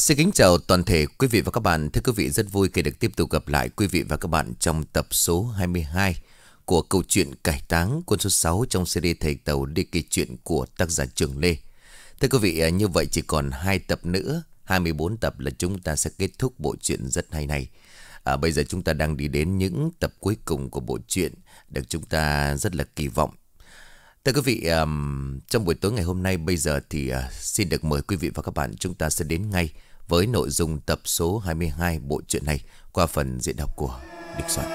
Xin kính chào toàn thể quý vị và các bạn. Thưa quý vị rất vui khi được tiếp tục gặp lại quý vị và các bạn trong tập số 22 của câu chuyện cải táng quân số 6 trong series Thầy Tàu Đi kể Chuyện của tác giả Trường Lê. Thưa quý vị, à, như vậy chỉ còn 2 tập nữa, 24 tập là chúng ta sẽ kết thúc bộ truyện rất hay này. À, bây giờ chúng ta đang đi đến những tập cuối cùng của bộ truyện được chúng ta rất là kỳ vọng. Thưa quý vị, um, trong buổi tối ngày hôm nay bây giờ thì uh, xin được mời quý vị và các bạn chúng ta sẽ đến ngay với nội dung tập số 22 bộ truyện này qua phần diễn đọc của đích Soạn.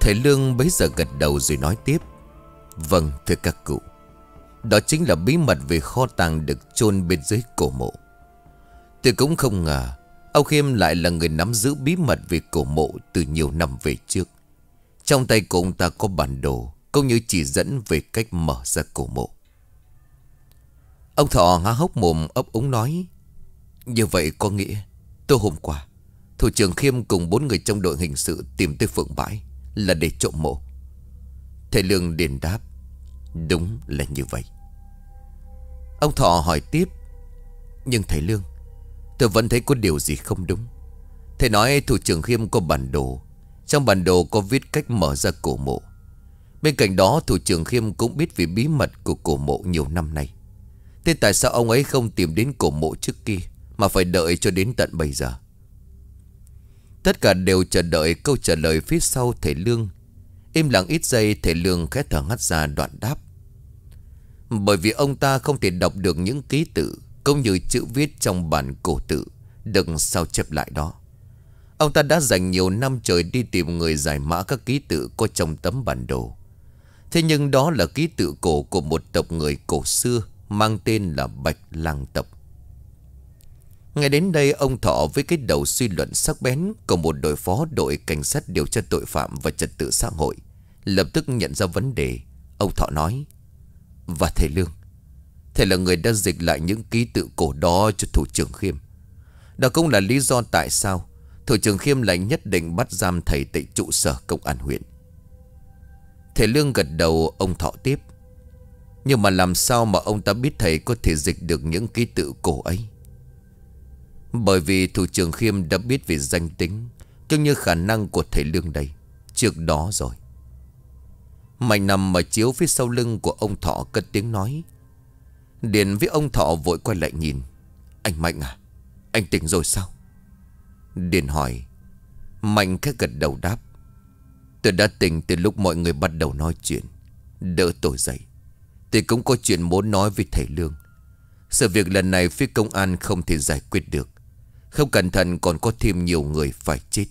Thầy Lương bấy giờ gật đầu rồi nói tiếp. Vâng, thưa các cụ. Đó chính là bí mật về kho tàng được chôn bên dưới cổ mộ Tôi cũng không ngờ Âu Khiêm lại là người nắm giữ bí mật về cổ mộ từ nhiều năm về trước Trong tay của ông ta có bản đồ Cũng như chỉ dẫn về cách mở ra cổ mộ Ông Thọ há hốc mồm ấp úng nói Như vậy có nghĩa Tôi hôm qua Thủ trưởng Khiêm cùng bốn người trong đội hình sự tìm tới phượng bãi Là để trộm mộ Thầy Lương đền đáp Đúng là như vậy Ông Thọ hỏi tiếp Nhưng thầy Lương Tôi vẫn thấy có điều gì không đúng Thầy nói thủ trưởng khiêm có bản đồ Trong bản đồ có viết cách mở ra cổ mộ Bên cạnh đó thủ trưởng khiêm cũng biết về bí mật của cổ mộ nhiều năm nay Thế tại sao ông ấy không tìm đến cổ mộ trước kia Mà phải đợi cho đến tận bây giờ Tất cả đều chờ đợi câu trả lời phía sau thầy Lương Im lặng ít giây thầy Lương khẽ thở hắt ra đoạn đáp bởi vì ông ta không thể đọc được những ký tự Cũng như chữ viết trong bản cổ tự Được sao chép lại đó Ông ta đã dành nhiều năm trời đi tìm người giải mã các ký tự có trong tấm bản đồ Thế nhưng đó là ký tự cổ của một tộc người cổ xưa Mang tên là Bạch Lang Tộc Ngay đến đây ông Thọ với cái đầu suy luận sắc bén Của một đội phó đội cảnh sát điều tra tội phạm và trật tự xã hội Lập tức nhận ra vấn đề Ông Thọ nói và thầy Lương. Thầy là người đã dịch lại những ký tự cổ đó cho thủ trưởng Khiêm. Đó cũng là lý do tại sao thủ trưởng Khiêm lại nhất định bắt giam thầy tại trụ sở công an huyện. Thầy Lương gật đầu ông thọ tiếp. Nhưng mà làm sao mà ông ta biết thầy có thể dịch được những ký tự cổ ấy? Bởi vì thủ trưởng Khiêm đã biết về danh tính, cũng như khả năng của thầy Lương đây, trước đó rồi. Mạnh nằm ở chiếu phía sau lưng của ông Thọ cất tiếng nói Điền với ông Thọ vội quay lại nhìn Anh Mạnh à Anh tỉnh rồi sao Điền hỏi Mạnh khẽ gật đầu đáp Tôi đã tỉnh từ lúc mọi người bắt đầu nói chuyện Đỡ tôi dậy Tôi cũng có chuyện muốn nói với thầy Lương Sự việc lần này phía công an không thể giải quyết được Không cẩn thận còn có thêm nhiều người phải chết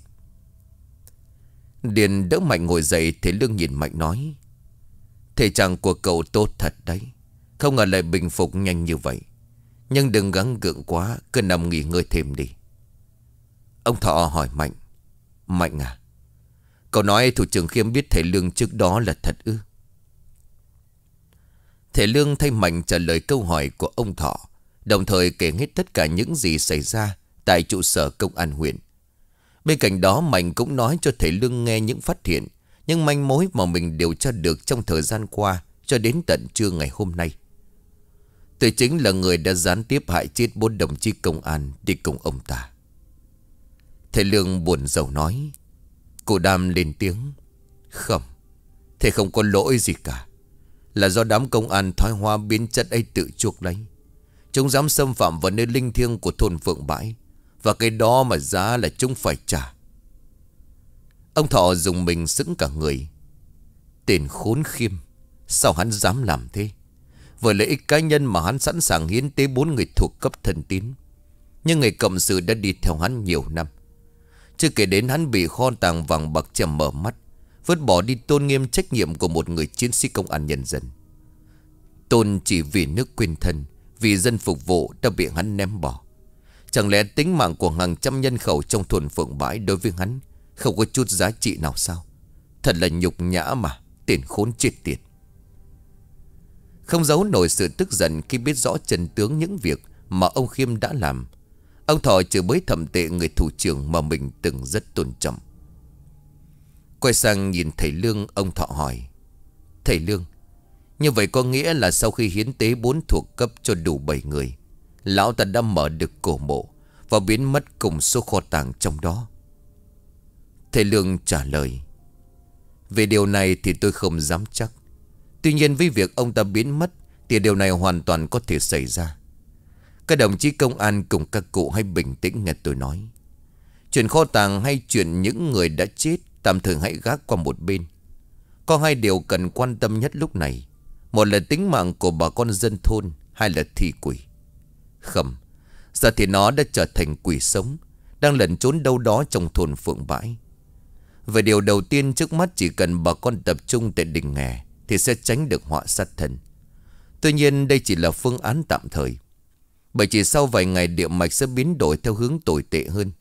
Điền đỡ Mạnh ngồi dậy Thế Lương nhìn Mạnh nói Thể trạng của cậu tốt thật đấy Không ngờ lại bình phục nhanh như vậy Nhưng đừng gắng gượng quá Cứ nằm nghỉ ngơi thêm đi Ông Thọ hỏi Mạnh Mạnh à Cậu nói thủ trưởng khiêm biết Thể Lương trước đó là thật ư Thể Lương thay Mạnh trả lời câu hỏi của ông Thọ Đồng thời kể hết tất cả những gì xảy ra Tại trụ sở công an huyện Bên cạnh đó Mạnh cũng nói cho thầy Lương nghe những phát hiện, những manh mối mà mình điều tra được trong thời gian qua cho đến tận trưa ngày hôm nay. Tôi chính là người đã gián tiếp hại chết bốn đồng chí công an đi cùng ông ta. Thầy Lương buồn rầu nói. Cô Đam lên tiếng. Không, thầy không có lỗi gì cả. Là do đám công an thoái hoa biến chất ấy tự chuộc lấy. Chúng dám xâm phạm vào nơi linh thiêng của thôn Phượng Bãi. Và cái đó mà giá là chúng phải trả Ông Thọ dùng mình sững cả người Tên khốn khiêm Sao hắn dám làm thế Với lợi ích cá nhân mà hắn sẵn sàng hiến tế bốn người thuộc cấp thân tín Nhưng người cộng sự đã đi theo hắn nhiều năm Chưa kể đến hắn bị kho tàng vàng bạc chầm mở mắt Vứt bỏ đi tôn nghiêm trách nhiệm của một người chiến sĩ công an nhân dân Tôn chỉ vì nước quên thân Vì dân phục vụ đã bị hắn ném bỏ Chẳng lẽ tính mạng của hàng trăm nhân khẩu trong thuần phượng bãi đối với hắn Không có chút giá trị nào sao Thật là nhục nhã mà Tiền khốn chết tiệt Không giấu nổi sự tức giận khi biết rõ trần tướng những việc mà ông Khiêm đã làm Ông Thọ chửi bới thẩm tệ người thủ trưởng mà mình từng rất tôn trọng Quay sang nhìn thầy Lương ông Thọ hỏi Thầy Lương Như vậy có nghĩa là sau khi hiến tế bốn thuộc cấp cho đủ bảy người Lão ta đã mở được cổ mộ Và biến mất cùng số kho tàng trong đó Thầy Lương trả lời Về điều này thì tôi không dám chắc Tuy nhiên với việc ông ta biến mất Thì điều này hoàn toàn có thể xảy ra Các đồng chí công an cùng các cụ hãy bình tĩnh nghe tôi nói Chuyện kho tàng hay chuyện những người đã chết Tạm thời hãy gác qua một bên Có hai điều cần quan tâm nhất lúc này Một là tính mạng của bà con dân thôn Hai là thi quỷ Khẩm Giờ thì nó đã trở thành quỷ sống Đang lẩn trốn đâu đó trong thôn phượng bãi Về điều đầu tiên trước mắt chỉ cần bà con tập trung tại đỉnh nghè Thì sẽ tránh được họa sát thân Tuy nhiên đây chỉ là phương án tạm thời Bởi chỉ sau vài ngày địa mạch sẽ biến đổi theo hướng tồi tệ hơn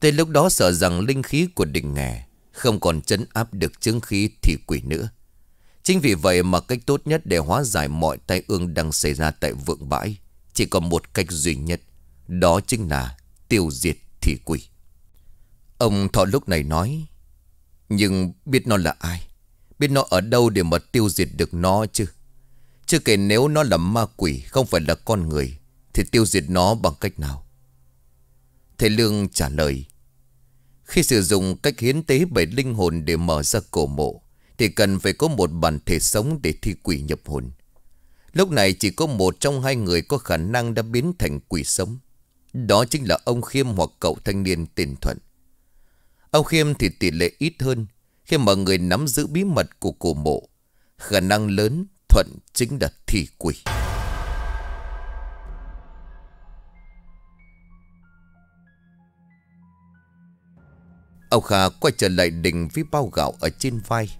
Tới lúc đó sợ rằng linh khí của đỉnh nghè Không còn chấn áp được chứng khí thì quỷ nữa Chính vì vậy mà cách tốt nhất để hóa giải mọi tai ương đang xảy ra tại vượng bãi chỉ còn một cách duy nhất Đó chính là tiêu diệt thị quỷ Ông thọ lúc này nói Nhưng biết nó là ai Biết nó ở đâu để mà tiêu diệt được nó chứ Chưa kể nếu nó là ma quỷ Không phải là con người Thì tiêu diệt nó bằng cách nào Thầy Lương trả lời Khi sử dụng cách hiến tế bảy linh hồn để mở ra cổ mộ Thì cần phải có một bản thể sống để thi quỷ nhập hồn Lúc này chỉ có một trong hai người có khả năng đã biến thành quỷ sống. Đó chính là ông Khiêm hoặc cậu thanh niên tiền thuận. Ông Khiêm thì tỷ lệ ít hơn khi mà người nắm giữ bí mật của cổ mộ. Khả năng lớn thuận chính là thị quỷ. Ông Kha quay trở lại đình với bao gạo ở trên vai.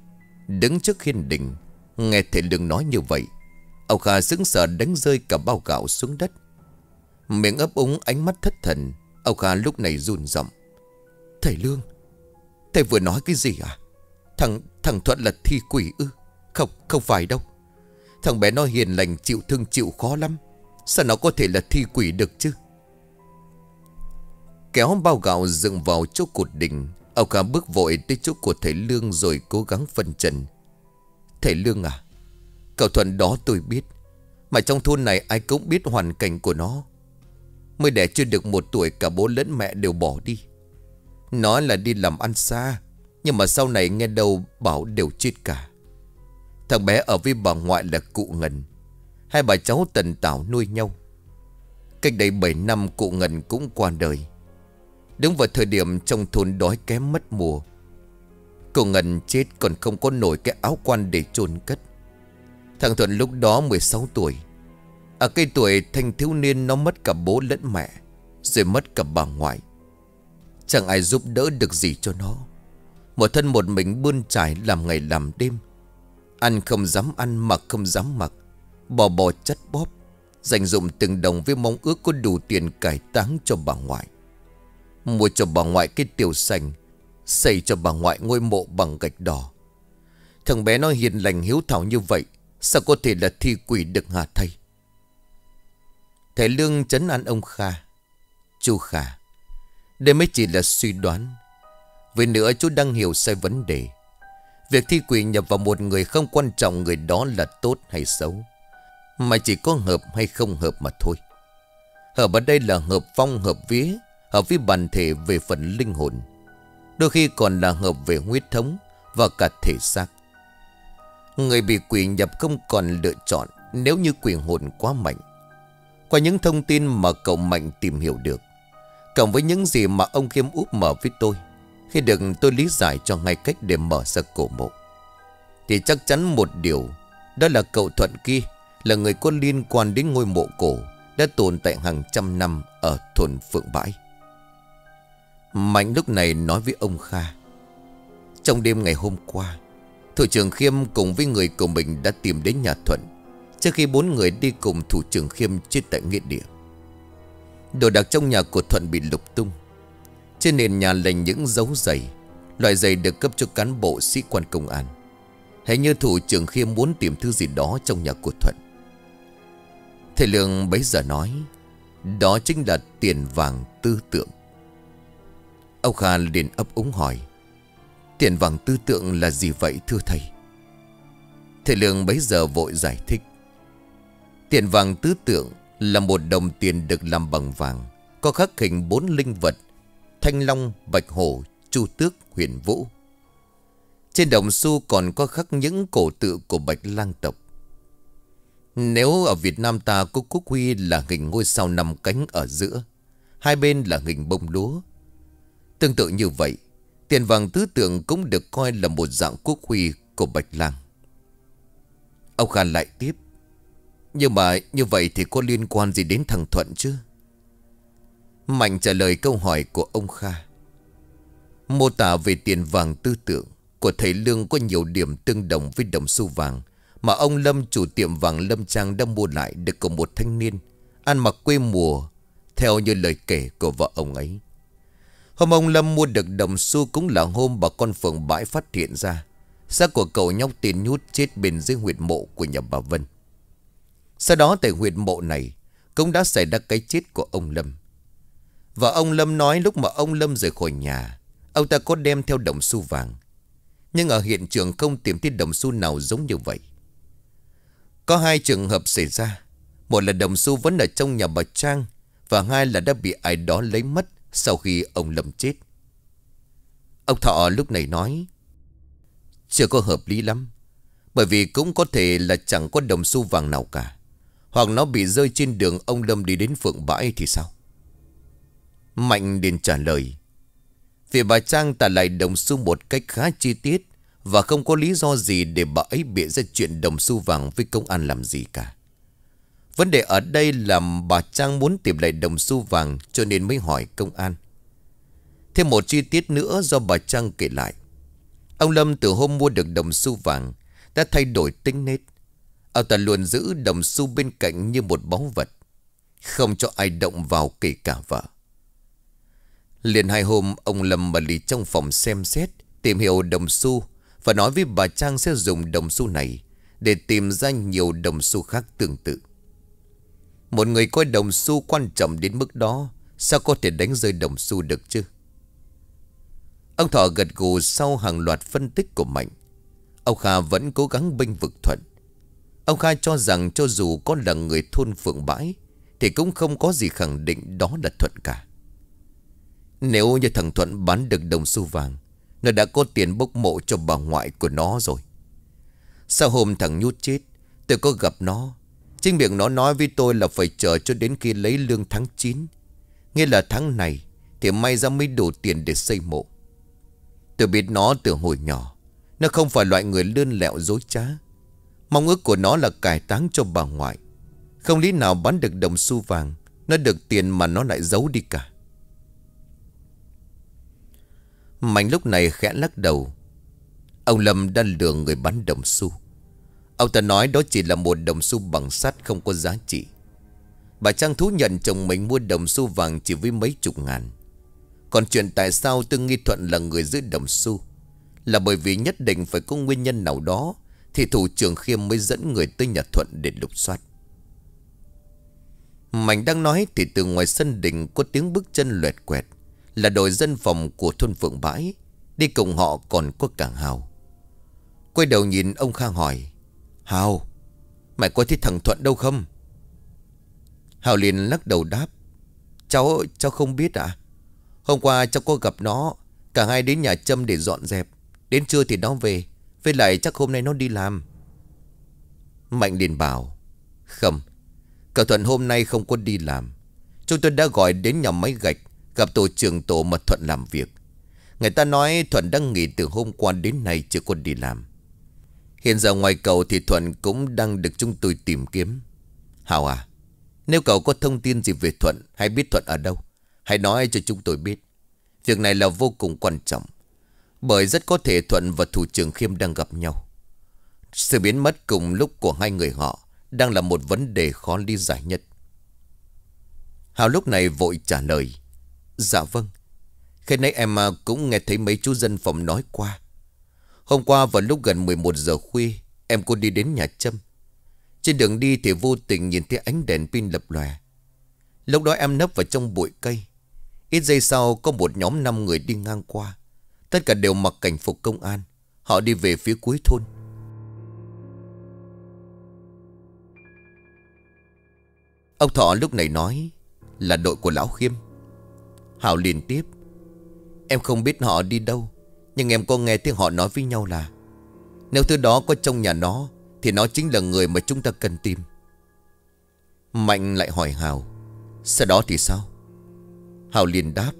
Đứng trước hiên đình, nghe thầy Lương nói như vậy. Âu Kha sững sờ đánh rơi cả bao gạo xuống đất Miệng ấp úng ánh mắt thất thần Âu Kha lúc này run giọng Thầy Lương Thầy vừa nói cái gì à Thằng thằng Thuận là thi quỷ ư Không không phải đâu Thằng bé nó hiền lành chịu thương chịu khó lắm Sao nó có thể là thi quỷ được chứ Kéo bao gạo dựng vào chỗ cột đỉnh Âu Kha bước vội tới chỗ của thầy Lương Rồi cố gắng phân trần Thầy Lương à Cậu Thuần đó tôi biết Mà trong thôn này ai cũng biết hoàn cảnh của nó Mới đẻ chưa được một tuổi cả bố lẫn mẹ đều bỏ đi Nó là đi làm ăn xa Nhưng mà sau này nghe đâu bảo đều chết cả Thằng bé ở với bà ngoại là cụ Ngân Hai bà cháu tần tảo nuôi nhau Cách đây 7 năm cụ Ngân cũng qua đời Đúng vào thời điểm trong thôn đói kém mất mùa Cụ Ngân chết còn không có nổi cái áo quan để chôn cất Thằng Thuận lúc đó 16 tuổi Ở à, cây tuổi thanh thiếu niên nó mất cả bố lẫn mẹ Rồi mất cả bà ngoại Chẳng ai giúp đỡ được gì cho nó Một thân một mình bươn trải làm ngày làm đêm Ăn không dám ăn mặc không dám mặc Bò bò chất bóp Dành dụng từng đồng với mong ước có đủ tiền cải táng cho bà ngoại Mua cho bà ngoại cái tiểu xanh Xây cho bà ngoại ngôi mộ bằng gạch đỏ Thằng bé nó hiền lành hiếu thảo như vậy Sao có thể là thi quỷ được hả thầy? Thầy Lương chấn an ông Kha. Chú Kha, đây mới chỉ là suy đoán. Vì nữa chú đang hiểu sai vấn đề. Việc thi quỷ nhập vào một người không quan trọng người đó là tốt hay xấu. Mà chỉ có hợp hay không hợp mà thôi. Hợp ở đây là hợp phong hợp vía, hợp với bản thể về phần linh hồn. Đôi khi còn là hợp về huyết thống và cả thể xác. Người bị quỷ nhập không còn lựa chọn Nếu như quỷ hồn quá mạnh Qua những thông tin mà cậu Mạnh tìm hiểu được Cộng với những gì mà ông Khiêm úp mở với tôi Khi được tôi lý giải cho ngay cách để mở ra cổ mộ Thì chắc chắn một điều Đó là cậu Thuận kia Là người có liên quan đến ngôi mộ cổ Đã tồn tại hàng trăm năm Ở thôn Phượng Bãi Mạnh lúc này nói với ông Kha Trong đêm ngày hôm qua Thủ trưởng Khiêm cùng với người của mình đã tìm đến nhà Thuận Trước khi bốn người đi cùng thủ trưởng Khiêm chết tại nghĩa địa Đồ đạc trong nhà của Thuận bị lục tung Trên nền nhà là những dấu giày Loại giày được cấp cho cán bộ sĩ quan công an Hãy như thủ trưởng Khiêm muốn tìm thứ gì đó trong nhà của Thuận Thầy Lương bấy giờ nói Đó chính là tiền vàng tư tượng Ông Kha liền ấp úng hỏi Tiền vàng tư tượng là gì vậy thưa thầy Thầy Lương bấy giờ vội giải thích Tiền vàng tư tượng là một đồng tiền được làm bằng vàng Có khắc hình bốn linh vật Thanh Long, Bạch Hổ, Chu Tước, Huyền Vũ Trên đồng xu còn có khắc những cổ tự của Bạch Lang tộc Nếu ở Việt Nam ta có quốc huy là hình ngôi sao nằm cánh ở giữa Hai bên là hình bông lúa Tương tự như vậy Tiền vàng tứ tượng cũng được coi là một dạng quốc huy của Bạch Lang. Ông Kha lại tiếp. Nhưng mà như vậy thì có liên quan gì đến thằng Thuận chứ? Mạnh trả lời câu hỏi của ông Kha. Mô tả về tiền vàng tư tưởng của thầy Lương có nhiều điểm tương đồng với đồng xu vàng mà ông Lâm chủ tiệm vàng Lâm Trang đã mua lại được của một thanh niên ăn mặc quê mùa theo như lời kể của vợ ông ấy. Hôm ông Lâm mua được đồng xu cũng là hôm bà con phường bãi phát hiện ra. Xác của cậu nhóc tiền nhút chết bên dưới huyệt mộ của nhà bà Vân. Sau đó tại huyệt mộ này cũng đã xảy ra cái chết của ông Lâm. Và ông Lâm nói lúc mà ông Lâm rời khỏi nhà, ông ta có đem theo đồng xu vàng. Nhưng ở hiện trường không tìm thấy đồng xu nào giống như vậy. Có hai trường hợp xảy ra. Một là đồng xu vẫn ở trong nhà bà Trang và hai là đã bị ai đó lấy mất. Sau khi ông Lâm chết Ông Thọ lúc này nói Chưa có hợp lý lắm Bởi vì cũng có thể là chẳng có đồng xu vàng nào cả Hoặc nó bị rơi trên đường ông Lâm đi đến phượng bãi thì sao Mạnh liền trả lời Vì bà Trang tả lại đồng xu một cách khá chi tiết Và không có lý do gì để bà ấy bịa ra chuyện đồng xu vàng với công an làm gì cả Vấn đề ở đây là bà Trang muốn tìm lại đồng xu vàng cho nên mới hỏi công an. Thêm một chi tiết nữa do bà Trang kể lại. Ông Lâm từ hôm mua được đồng xu vàng đã thay đổi tính nết. Ông ta luôn giữ đồng xu bên cạnh như một báu vật. Không cho ai động vào kể cả vợ. Liền hai hôm ông Lâm mà lì trong phòng xem xét tìm hiểu đồng xu và nói với bà Trang sẽ dùng đồng xu này để tìm ra nhiều đồng xu khác tương tự. Một người coi đồng xu quan trọng đến mức đó Sao có thể đánh rơi đồng xu được chứ Ông Thọ gật gù sau hàng loạt phân tích của Mạnh Ông Kha vẫn cố gắng bênh vực thuận Ông Kha cho rằng cho dù có là người thôn phượng bãi Thì cũng không có gì khẳng định đó là thuận cả Nếu như thằng Thuận bán được đồng xu vàng Nó đã có tiền bốc mộ cho bà ngoại của nó rồi Sau hôm thằng Nhút chết Tôi có gặp nó Chính miệng nó nói với tôi là phải chờ cho đến khi lấy lương tháng 9. Nghĩa là tháng này thì may ra mới đủ tiền để xây mộ. Tôi biết nó từ hồi nhỏ. Nó không phải loại người lươn lẹo dối trá. Mong ước của nó là cải táng cho bà ngoại. Không lý nào bán được đồng xu vàng. Nó được tiền mà nó lại giấu đi cả. Mạnh lúc này khẽ lắc đầu. Ông Lâm đang lừa người bán đồng xu. Ông ta nói đó chỉ là một đồng xu bằng sắt không có giá trị. Bà Trang thú nhận chồng mình mua đồng xu vàng chỉ với mấy chục ngàn. Còn chuyện tại sao Tương Nghi Thuận là người giữ đồng xu là bởi vì nhất định phải có nguyên nhân nào đó thì thủ trưởng Khiêm mới dẫn người tới nhà Thuận để lục soát. Mảnh đang nói thì từ ngoài sân đình có tiếng bước chân loẹt quẹt là đội dân phòng của thôn Phượng Bãi. Đi cùng họ còn có cả Hào. Quay đầu nhìn ông Khang hỏi. Hào Mày có thấy thằng Thuận đâu không Hào liền lắc đầu đáp Cháu cháu không biết à? Hôm qua cháu có gặp nó Cả hai đến nhà Trâm để dọn dẹp Đến trưa thì nó về Với lại chắc hôm nay nó đi làm Mạnh liền bảo Không Cả Thuận hôm nay không có đi làm Chúng tôi đã gọi đến nhà máy gạch Gặp tổ trưởng tổ mà Thuận làm việc Người ta nói Thuận đang nghỉ từ hôm qua đến nay chưa có đi làm Hiện giờ ngoài cậu thì Thuận cũng đang được chúng tôi tìm kiếm. Hào à, nếu cậu có thông tin gì về Thuận hay biết Thuận ở đâu, hãy nói cho chúng tôi biết. Việc này là vô cùng quan trọng. Bởi rất có thể Thuận và Thủ trưởng Khiêm đang gặp nhau. Sự biến mất cùng lúc của hai người họ đang là một vấn đề khó lý giải nhất. Hào lúc này vội trả lời. Dạ vâng. Khi nãy em à, cũng nghe thấy mấy chú dân phòng nói qua. Hôm qua vào lúc gần 11 giờ khuya Em cô đi đến nhà Trâm Trên đường đi thì vô tình nhìn thấy ánh đèn pin lập lòe Lúc đó em nấp vào trong bụi cây Ít giây sau có một nhóm 5 người đi ngang qua Tất cả đều mặc cảnh phục công an Họ đi về phía cuối thôn Ông Thọ lúc này nói Là đội của Lão Khiêm Hảo liền tiếp Em không biết họ đi đâu nhưng em có nghe tiếng họ nói với nhau là Nếu thứ đó có trong nhà nó Thì nó chính là người mà chúng ta cần tìm Mạnh lại hỏi Hào Sau đó thì sao Hào liền đáp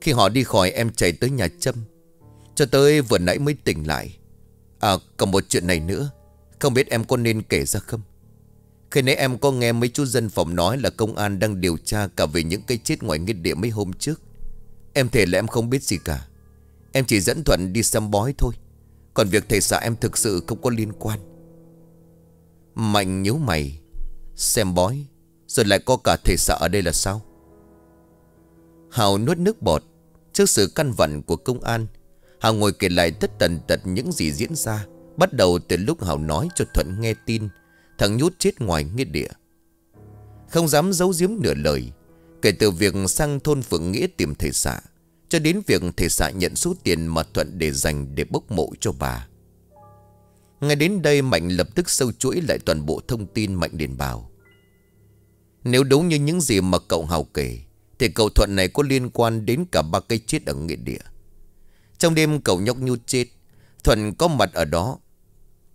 Khi họ đi khỏi em chạy tới nhà Trâm Cho tới vừa nãy mới tỉnh lại À còn một chuyện này nữa Không biết em có nên kể ra không Khi nãy em có nghe mấy chú dân phòng nói Là công an đang điều tra cả về những cái chết ngoài nghĩa địa mấy hôm trước Em thể là em không biết gì cả Em chỉ dẫn Thuận đi xem bói thôi Còn việc thầy xã em thực sự không có liên quan Mạnh nhíu mày Xem bói Rồi lại có cả thầy xã ở đây là sao Hào nuốt nước bọt Trước sự căn vặn của công an Hào ngồi kể lại tất tần tật những gì diễn ra Bắt đầu từ lúc Hào nói cho Thuận nghe tin Thằng nhút chết ngoài nghĩa địa Không dám giấu giếm nửa lời Kể từ việc sang thôn Phượng Nghĩa tìm thầy xã cho đến việc thầy xã nhận số tiền mà Thuận để dành để bốc mộ cho bà Ngay đến đây Mạnh lập tức sâu chuỗi lại toàn bộ thông tin Mạnh Điền Bảo Nếu đúng như những gì mà cậu Hào kể Thì cậu Thuận này có liên quan đến cả ba cây chết ở nghĩa địa Trong đêm cậu nhóc nhu chết Thuận có mặt ở đó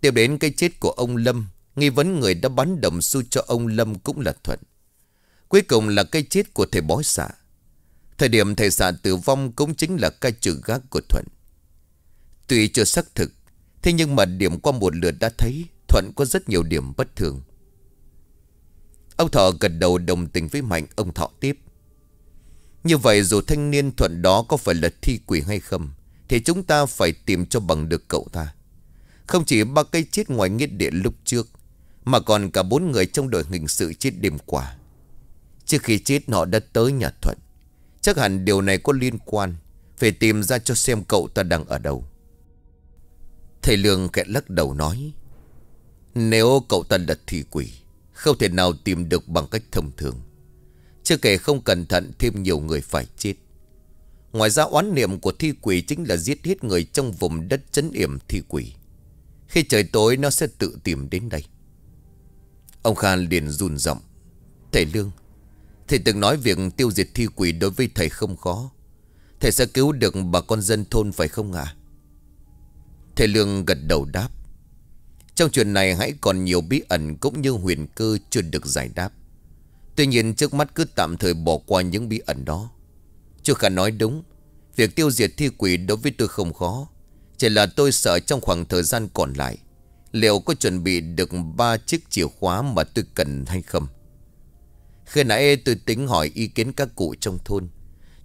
Tiếp đến cây chết của ông Lâm Nghi vấn người đã bắn đồng xu cho ông Lâm cũng là Thuận Cuối cùng là cây chết của thầy bói xạ Thời điểm thầy xã tử vong cũng chính là ca trừ gác của Thuận. Tuy chưa xác thực, thế nhưng mà điểm qua một lượt đã thấy Thuận có rất nhiều điểm bất thường. Ông Thọ gật đầu đồng tình với Mạnh, ông Thọ tiếp. Như vậy dù thanh niên Thuận đó có phải là thi quỷ hay không, thì chúng ta phải tìm cho bằng được cậu ta. Không chỉ ba cây chết ngoài nghĩa địa lúc trước, mà còn cả bốn người trong đội hình sự chết đêm qua. Trước khi chết họ đã tới nhà Thuận. Chắc hẳn điều này có liên quan Phải tìm ra cho xem cậu ta đang ở đâu Thầy Lương kẹt lắc đầu nói Nếu cậu ta đặt thị quỷ Không thể nào tìm được bằng cách thông thường Chưa kể không cẩn thận thêm nhiều người phải chết Ngoài ra oán niệm của thi quỷ chính là giết hết người trong vùng đất chấn yểm thi quỷ Khi trời tối nó sẽ tự tìm đến đây Ông Khan liền run giọng Thầy Lương Thầy từng nói việc tiêu diệt thi quỷ đối với thầy không khó Thầy sẽ cứu được bà con dân thôn phải không ạ? À? Thầy Lương gật đầu đáp Trong chuyện này hãy còn nhiều bí ẩn cũng như huyền cơ chưa được giải đáp Tuy nhiên trước mắt cứ tạm thời bỏ qua những bí ẩn đó chưa Khả nói đúng Việc tiêu diệt thi quỷ đối với tôi không khó Chỉ là tôi sợ trong khoảng thời gian còn lại Liệu có chuẩn bị được ba chiếc chìa khóa mà tôi cần hay không khi nãy tôi tính hỏi ý kiến các cụ trong thôn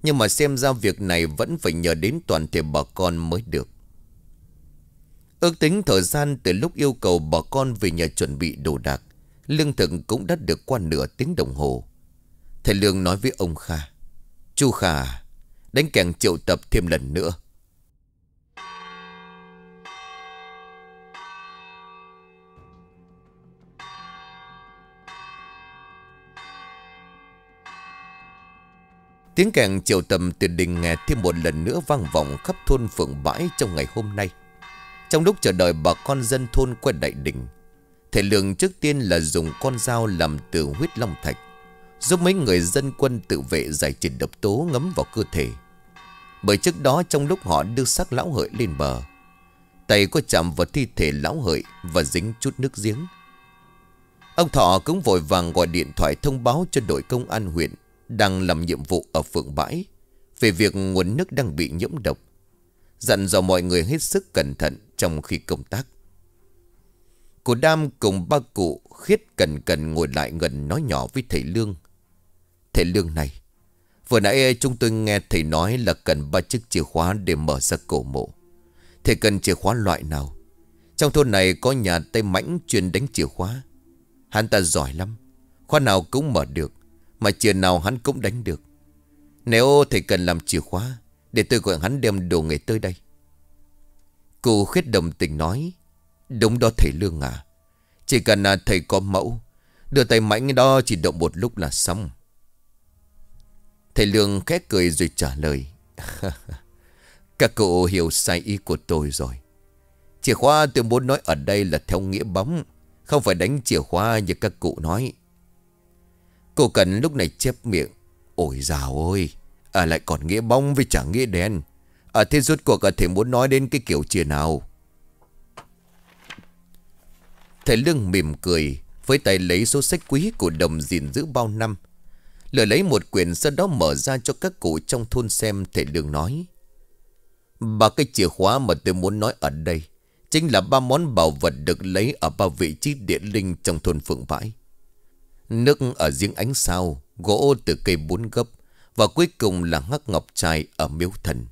Nhưng mà xem ra việc này vẫn phải nhờ đến toàn thể bà con mới được Ước tính thời gian từ lúc yêu cầu bà con về nhà chuẩn bị đồ đạc Lương thực cũng đã được qua nửa tiếng đồng hồ Thầy Lương nói với ông Kha chú Kha Đánh kèn triệu tập thêm lần nữa Tiếng kèn chiều tầm từ đình nghe thêm một lần nữa vang vọng khắp thôn phượng bãi trong ngày hôm nay. Trong lúc chờ đợi bà con dân thôn qua đại đình, thể lượng trước tiên là dùng con dao làm từ huyết long thạch, giúp mấy người dân quân tự vệ giải trình độc tố ngấm vào cơ thể. Bởi trước đó trong lúc họ đưa xác lão hợi lên bờ, tay có chạm vào thi thể lão hợi và dính chút nước giếng. Ông Thọ cũng vội vàng gọi điện thoại thông báo cho đội công an huyện đang làm nhiệm vụ ở phượng bãi về việc nguồn nước đang bị nhiễm độc. Dặn dò mọi người hết sức cẩn thận trong khi công tác. Cô Đam cùng ba cụ khiết cần cần ngồi lại gần nói nhỏ với thầy Lương. Thầy Lương này, vừa nãy chúng tôi nghe thầy nói là cần ba chiếc chìa khóa để mở ra cổ mộ. Thầy cần chìa khóa loại nào? Trong thôn này có nhà tay mãnh chuyên đánh chìa khóa. Hắn ta giỏi lắm, khóa nào cũng mở được. Mà chưa nào hắn cũng đánh được Nếu thầy cần làm chìa khóa Để tôi gọi hắn đem đồ nghề tới đây Cụ khuyết đồng tình nói Đúng đó thầy Lương à Chỉ cần à, thầy có mẫu Đưa tay mảnh đó chỉ động một lúc là xong Thầy Lương khét cười rồi trả lời Các cụ hiểu sai ý của tôi rồi Chìa khóa tôi muốn nói ở đây là theo nghĩa bóng Không phải đánh chìa khóa như các cụ nói Cô Cần lúc này chép miệng Ôi dào ơi, À lại còn nghĩa bóng với chẳng nghĩa đen À thế rốt cuộc à, thầy muốn nói đến cái kiểu chìa nào Thầy Lương mỉm cười Với tay lấy số sách quý của đồng gìn giữ bao năm lời lấy một quyển sau đó mở ra cho các cụ trong thôn xem Thầy Lương nói Ba cái chìa khóa mà tôi muốn nói ở đây Chính là ba món bảo vật được lấy ở ba vị trí địa linh trong thôn Phượng Vãi Nước ở giếng ánh sao Gỗ từ cây bốn gấp Và cuối cùng là hắc ngọc trai ở miếu thần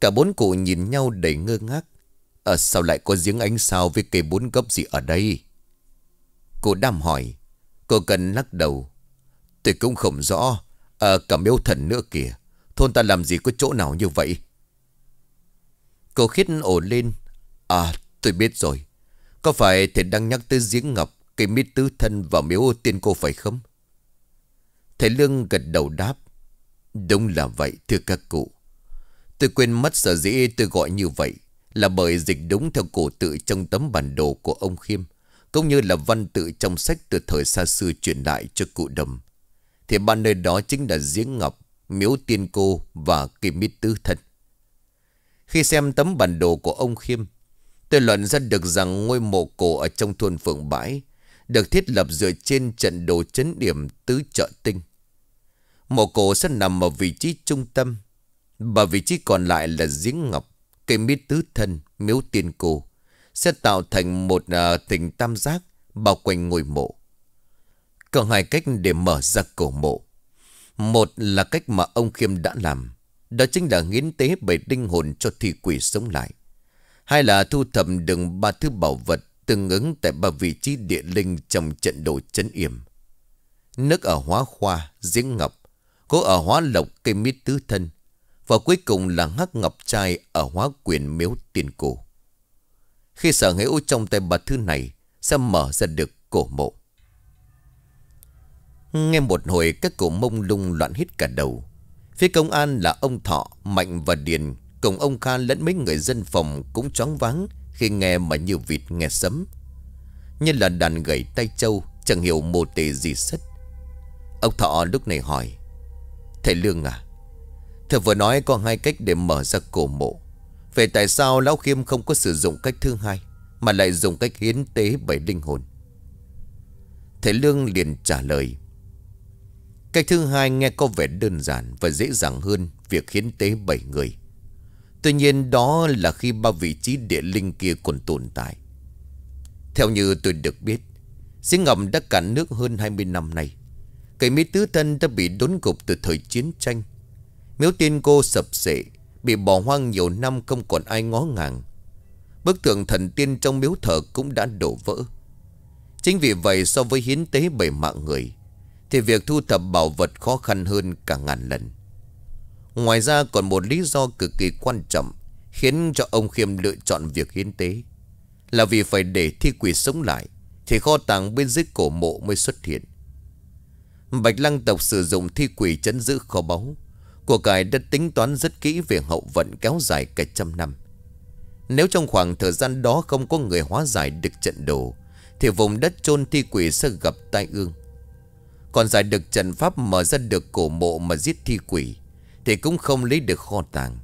Cả bốn cụ nhìn nhau đầy ngơ ngác Ở ờ, sao lại có giếng ánh sao Với cây bốn gấp gì ở đây Cô đam hỏi Cô cần lắc đầu Tôi cũng không rõ ở ờ, Cả miếu thần nữa kìa Thôn ta làm gì có chỗ nào như vậy Cô khít ổ lên À tôi biết rồi Có phải thầy đang nhắc tới giếng ngọc cây mít tứ thân vào miếu tiên cô phải không? Thầy Lương gật đầu đáp. Đúng là vậy thưa các cụ. Tôi quên mất sở dĩ tôi gọi như vậy là bởi dịch đúng theo cổ tự trong tấm bản đồ của ông Khiêm, cũng như là văn tự trong sách từ thời xa xưa truyền lại cho cụ đầm. Thì ban nơi đó chính là giếng ngọc, miếu tiên cô và kim mít tứ thân. Khi xem tấm bản đồ của ông Khiêm, tôi luận ra được rằng ngôi mộ cổ ở trong thôn Phượng Bãi được thiết lập dựa trên trận đồ chấn điểm tứ trợ tinh. Mộ cổ sẽ nằm ở vị trí trung tâm, và vị trí còn lại là giếng ngọc, cây mít tứ thân, miếu tiên cô, sẽ tạo thành một uh, à, tình tam giác bao quanh ngôi mộ. Có hai cách để mở ra cổ mộ. Một là cách mà ông Khiêm đã làm, đó chính là nghiến tế bảy linh hồn cho thi quỷ sống lại. Hai là thu thập được ba thứ bảo vật tương ứng tại ba vị trí địa linh trong trận đồ chấn yểm. Nước ở hóa khoa, giếng ngọc, cố ở hóa lộc cây mít tứ thân, và cuối cùng là hắc ngọc trai ở hóa quyền miếu tiền cổ. Khi sở hữu trong tay bà thư này sẽ mở ra được cổ mộ. Nghe một hồi các cổ mông lung loạn hít cả đầu. Phía công an là ông Thọ, Mạnh và Điền, cùng ông Kha lẫn mấy người dân phòng cũng choáng váng, khi nghe mà như vịt nghe sấm Như là đàn gậy tay trâu Chẳng hiểu mô tề gì sất Ông Thọ lúc này hỏi Thầy Lương à Thầy vừa nói có hai cách để mở ra cổ mộ Vậy tại sao Lão Khiêm không có sử dụng cách thứ hai Mà lại dùng cách hiến tế bảy linh hồn Thầy Lương liền trả lời Cách thứ hai nghe có vẻ đơn giản và dễ dàng hơn việc hiến tế bảy người Tuy nhiên đó là khi ba vị trí địa linh kia còn tồn tại. Theo như tôi được biết, xí ngầm đã cạn nước hơn 20 năm nay. Cây mít tứ thân đã bị đốn gục từ thời chiến tranh. Miếu tiên cô sập sệ, bị bỏ hoang nhiều năm không còn ai ngó ngàng. Bức tượng thần tiên trong miếu thờ cũng đã đổ vỡ. Chính vì vậy so với hiến tế bảy mạng người, thì việc thu thập bảo vật khó khăn hơn cả ngàn lần. Ngoài ra còn một lý do cực kỳ quan trọng Khiến cho ông Khiêm lựa chọn việc hiến tế Là vì phải để thi quỷ sống lại Thì kho tàng bên dưới cổ mộ mới xuất hiện Bạch lăng tộc sử dụng thi quỷ chấn giữ kho báu Của cải đã tính toán rất kỹ về hậu vận kéo dài cả trăm năm Nếu trong khoảng thời gian đó không có người hóa giải được trận đồ Thì vùng đất chôn thi quỷ sẽ gặp tai ương Còn giải được trận pháp mở ra được cổ mộ mà giết thi quỷ thì cũng không lấy được kho tàng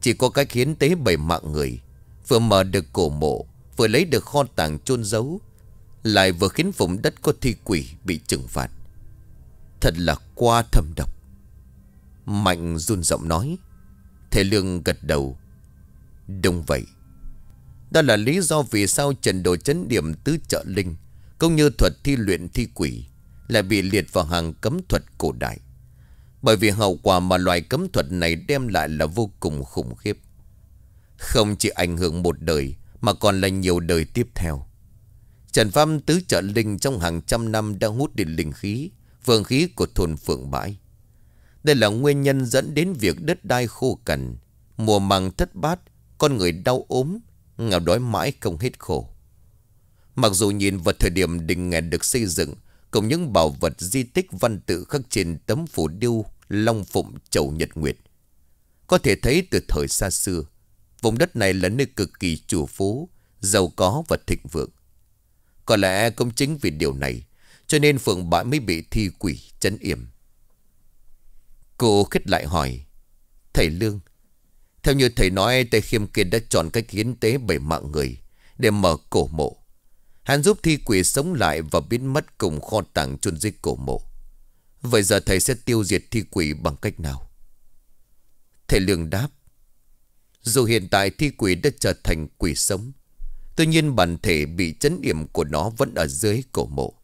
Chỉ có cái khiến tế bảy mạng người Vừa mở được cổ mộ Vừa lấy được kho tàng chôn giấu Lại vừa khiến vùng đất có thi quỷ Bị trừng phạt Thật là qua thầm độc Mạnh run giọng nói Thầy Lương gật đầu Đúng vậy Đó là lý do vì sao trần đồ chấn điểm tứ trợ linh Cũng như thuật thi luyện thi quỷ Lại bị liệt vào hàng cấm thuật cổ đại bởi vì hậu quả mà loài cấm thuật này đem lại là vô cùng khủng khiếp Không chỉ ảnh hưởng một đời Mà còn là nhiều đời tiếp theo Trần Pháp tứ trợ linh trong hàng trăm năm đã hút đi linh khí Vương khí của thôn Phượng Bãi Đây là nguyên nhân dẫn đến việc đất đai khô cằn Mùa màng thất bát Con người đau ốm Nghèo đói mãi không hết khổ Mặc dù nhìn vào thời điểm đình nghèn được xây dựng cùng những bảo vật di tích văn tự khắc trên tấm phủ điêu Long Phụng Chầu Nhật Nguyệt. Có thể thấy từ thời xa xưa, vùng đất này là nơi cực kỳ chủ phú, giàu có và thịnh vượng. Có lẽ công chính vì điều này, cho nên phượng bãi mới bị thi quỷ chấn yểm. Cô khích lại hỏi, Thầy Lương, theo như thầy nói, Tây Khiêm kia đã chọn cách hiến tế bảy mạng người để mở cổ mộ. Hắn giúp thi quỷ sống lại và biến mất cùng kho tàng chôn dưới cổ mộ. Vậy giờ thầy sẽ tiêu diệt thi quỷ bằng cách nào? Thầy Lương đáp. Dù hiện tại thi quỷ đã trở thành quỷ sống. Tuy nhiên bản thể bị chấn điểm của nó vẫn ở dưới cổ mộ.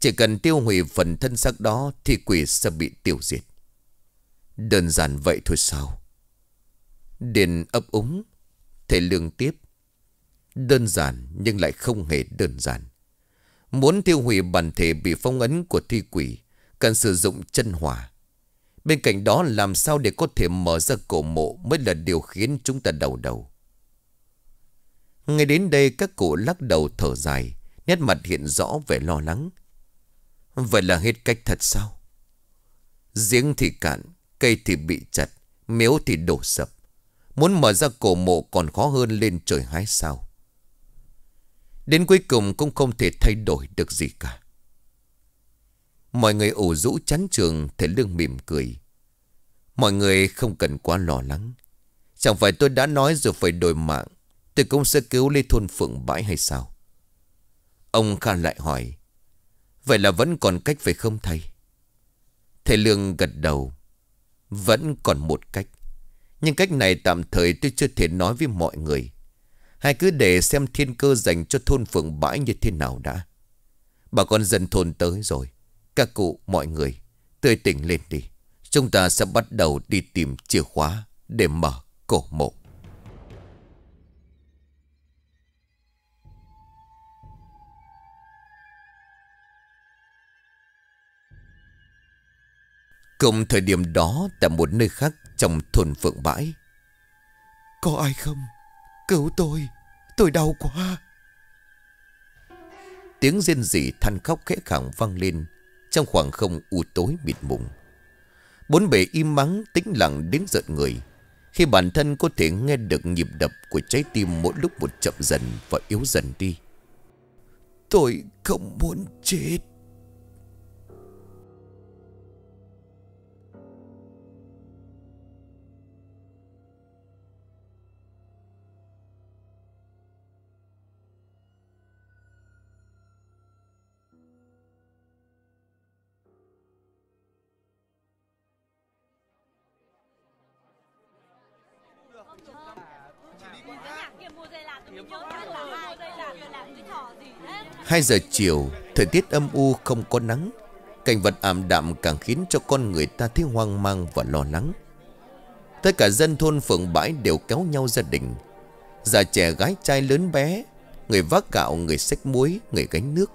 Chỉ cần tiêu hủy phần thân xác đó thi quỷ sẽ bị tiêu diệt. Đơn giản vậy thôi sao? Điền ấp úng. Thầy Lương tiếp. Đơn giản nhưng lại không hề đơn giản. Muốn tiêu hủy bản thể bị phong ấn của thi quỷ, cần sử dụng chân hỏa. Bên cạnh đó làm sao để có thể mở ra cổ mộ mới là điều khiến chúng ta đầu đầu. Ngay đến đây các cụ lắc đầu thở dài, nét mặt hiện rõ vẻ lo lắng. Vậy là hết cách thật sao? Giếng thì cạn, cây thì bị chặt, miếu thì đổ sập. Muốn mở ra cổ mộ còn khó hơn lên trời hái sao. Đến cuối cùng cũng không thể thay đổi được gì cả Mọi người ủ rũ chán trường Thầy Lương mỉm cười Mọi người không cần quá lo lắng Chẳng phải tôi đã nói rồi phải đổi mạng Tôi cũng sẽ cứu lấy thôn phượng bãi hay sao Ông Kha lại hỏi Vậy là vẫn còn cách phải không thầy Thầy Lương gật đầu Vẫn còn một cách Nhưng cách này tạm thời tôi chưa thể nói với mọi người hai cứ để xem thiên cơ dành cho thôn phượng bãi như thế nào đã. Bà con dân thôn tới rồi. Các cụ, mọi người, tươi tỉnh lên đi. Chúng ta sẽ bắt đầu đi tìm chìa khóa để mở cổ mộ. Cùng thời điểm đó tại một nơi khác trong thôn Phượng Bãi. Có ai không? Cứu tôi Tôi đau quá Tiếng rên rỉ than khóc khẽ khẳng vang lên Trong khoảng không u tối mịt mùng Bốn bề im mắng tĩnh lặng đến giận người Khi bản thân có thể nghe được nhịp đập của trái tim mỗi lúc một chậm dần và yếu dần đi Tôi không muốn chết 2 giờ chiều Thời tiết âm u không có nắng Cảnh vật ảm đạm càng khiến cho con người ta thấy hoang mang và lo lắng Tất cả dân thôn phường bãi đều kéo nhau gia đình Già trẻ gái trai lớn bé Người vác gạo, người xách muối, người gánh nước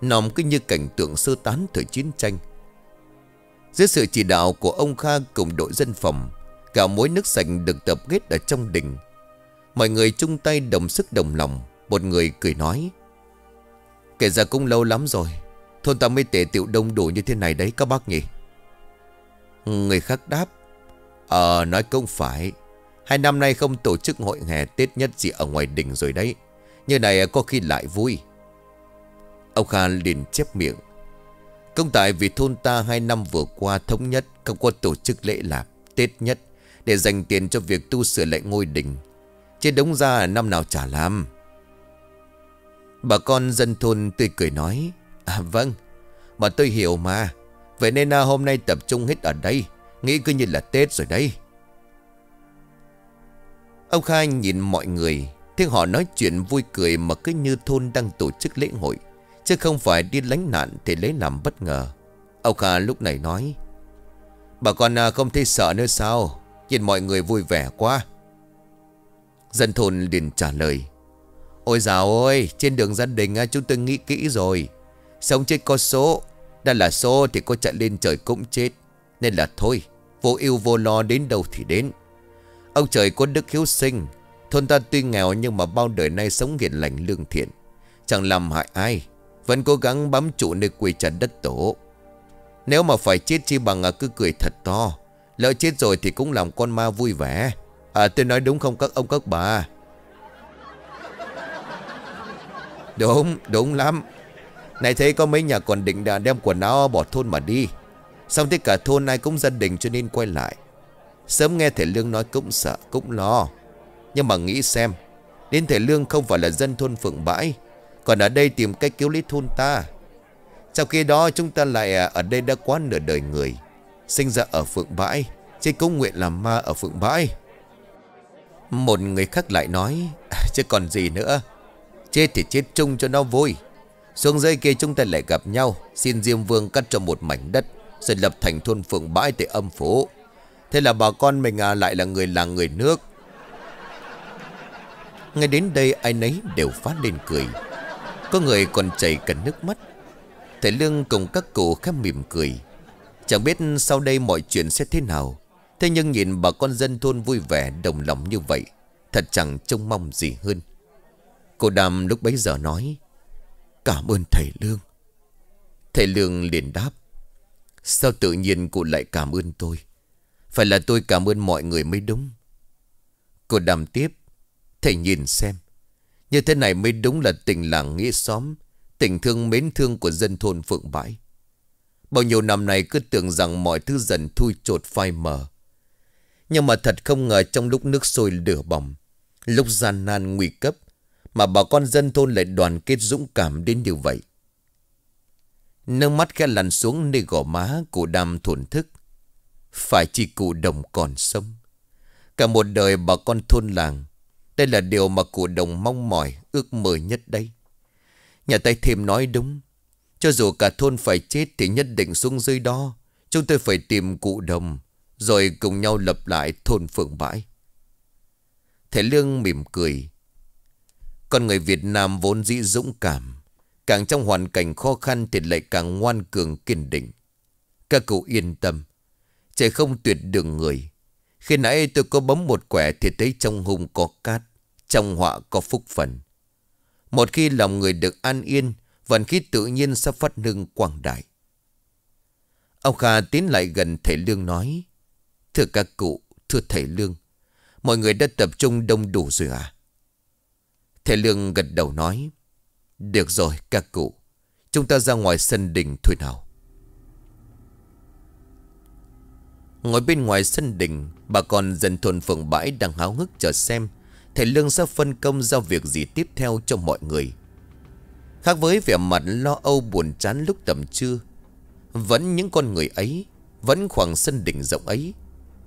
Nòm cứ như cảnh tượng sơ tán thời chiến tranh Dưới sự chỉ đạo của ông Kha cùng đội dân phòng Gạo muối nước sạch được tập kết ở trong đình Mọi người chung tay đồng sức đồng lòng Một người cười nói Kể ra cũng lâu lắm rồi Thôn ta mới tể tiểu đông đủ như thế này đấy các bác nhỉ Người khác đáp Ờ nói không phải Hai năm nay không tổ chức hội hè Tết nhất gì ở ngoài đỉnh rồi đấy Như này có khi lại vui Ông Kha liền chép miệng Công tại vì thôn ta hai năm vừa qua thống nhất Không có tổ chức lễ lạc Tết nhất Để dành tiền cho việc tu sửa lại ngôi đình Trên đống ra năm nào chả làm Bà con dân thôn tươi cười nói À vâng Mà tôi hiểu mà Vậy nên à, hôm nay tập trung hết ở đây Nghĩ cứ như là Tết rồi đây Ông Khai nhìn mọi người Thế họ nói chuyện vui cười mà cứ như thôn đang tổ chức lễ hội Chứ không phải đi lánh nạn thì lấy làm bất ngờ Ông khai lúc này nói Bà con à, không thấy sợ nữa sao Nhìn mọi người vui vẻ quá Dân thôn liền trả lời Ôi già ơi Trên đường gia đình à, chúng tôi nghĩ kỹ rồi Sống chết có số Đã là số thì có chạy lên trời cũng chết Nên là thôi Vô yêu vô lo đến đâu thì đến Ông trời có đức hiếu sinh Thôn ta tuy nghèo nhưng mà bao đời nay sống hiền lành lương thiện Chẳng làm hại ai Vẫn cố gắng bám trụ nơi quỳ trần đất tổ Nếu mà phải chết chi bằng à, cứ cười thật to Lỡ chết rồi thì cũng làm con ma vui vẻ À tôi nói đúng không các ông các bà Đúng, đúng lắm Này thấy có mấy nhà còn định đem quần áo bỏ thôn mà đi Xong thì cả thôn ai cũng gia đình cho nên quay lại Sớm nghe thầy Lương nói cũng sợ, cũng lo Nhưng mà nghĩ xem Đến thầy Lương không phải là dân thôn Phượng Bãi Còn ở đây tìm cách cứu lý thôn ta Sau khi đó chúng ta lại à, ở đây đã quá nửa đời người Sinh ra ở Phượng Bãi Chứ cũng nguyện làm ma ở Phượng Bãi Một người khác lại nói Chứ còn gì nữa Chết thì chết chung cho nó vui Xuống dây kia chúng ta lại gặp nhau Xin Diêm Vương cắt cho một mảnh đất Rồi lập thành thôn phường bãi tại âm phố Thế là bà con mình à lại là người làng người nước Ngay đến đây ai nấy đều phát lên cười Có người còn chảy cả nước mắt Thầy Lương cùng các cụ khép mỉm cười Chẳng biết sau đây mọi chuyện sẽ thế nào Thế nhưng nhìn bà con dân thôn vui vẻ đồng lòng như vậy Thật chẳng trông mong gì hơn Cô Đàm lúc bấy giờ nói Cảm ơn thầy Lương Thầy Lương liền đáp Sao tự nhiên cô lại cảm ơn tôi Phải là tôi cảm ơn mọi người mới đúng Cô Đàm tiếp Thầy nhìn xem Như thế này mới đúng là tình làng nghĩa xóm Tình thương mến thương của dân thôn Phượng Bãi Bao nhiêu năm nay cứ tưởng rằng mọi thứ dần thui chột phai mờ Nhưng mà thật không ngờ trong lúc nước sôi lửa bỏng Lúc gian nan nguy cấp mà bà con dân thôn lại đoàn kết dũng cảm đến như vậy. Nước mắt khẽ lăn xuống nơi gò má cụ đam thổn thức. Phải chỉ cụ đồng còn sống. Cả một đời bà con thôn làng. Đây là điều mà cụ đồng mong mỏi, ước mơ nhất đây. Nhà tay thêm nói đúng. Cho dù cả thôn phải chết thì nhất định xuống dưới đó. Chúng tôi phải tìm cụ đồng. Rồi cùng nhau lập lại thôn phượng bãi. Thầy Lương mỉm cười. Con người Việt Nam vốn dĩ dũng cảm Càng trong hoàn cảnh khó khăn thì lại càng ngoan cường kiên định Các cụ yên tâm Trời không tuyệt đường người Khi nãy tôi có bấm một quẻ thì thấy trong hung có cát Trong họa có phúc phần Một khi lòng người được an yên Vận khí tự nhiên sẽ phát nương quảng đại Ông Kha tiến lại gần thầy Lương nói Thưa các cụ, thưa thầy Lương Mọi người đã tập trung đông đủ rồi à Thầy Lương gật đầu nói. Được rồi các cụ. Chúng ta ra ngoài sân đình thôi nào. Ngồi bên ngoài sân đình, bà con dân thôn phường bãi đang háo hức chờ xem thầy Lương sẽ phân công giao việc gì tiếp theo cho mọi người. Khác với vẻ mặt lo âu buồn chán lúc tầm trưa, vẫn những con người ấy, vẫn khoảng sân đỉnh rộng ấy,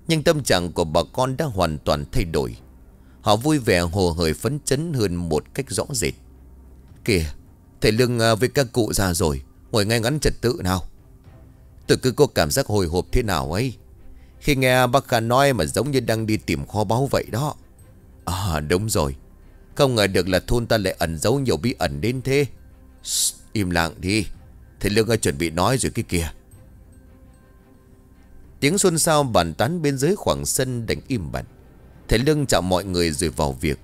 nhưng tâm trạng của bà con đã hoàn toàn thay đổi. Họ vui vẻ hồ hởi phấn chấn hơn một cách rõ rệt Kìa Thầy Lương à, với các cụ già rồi Ngồi ngay ngắn trật tự nào Tôi cứ có cảm giác hồi hộp thế nào ấy Khi nghe bác Kha nói mà giống như đang đi tìm kho báu vậy đó À đúng rồi Không ngờ được là thôn ta lại ẩn giấu nhiều bí ẩn đến thế Shh, Im lặng đi Thầy Lương đã à, chuẩn bị nói rồi cái kìa Tiếng xuân sao bàn tán bên dưới khoảng sân đánh im bặt Thầy Lương chào mọi người rồi vào việc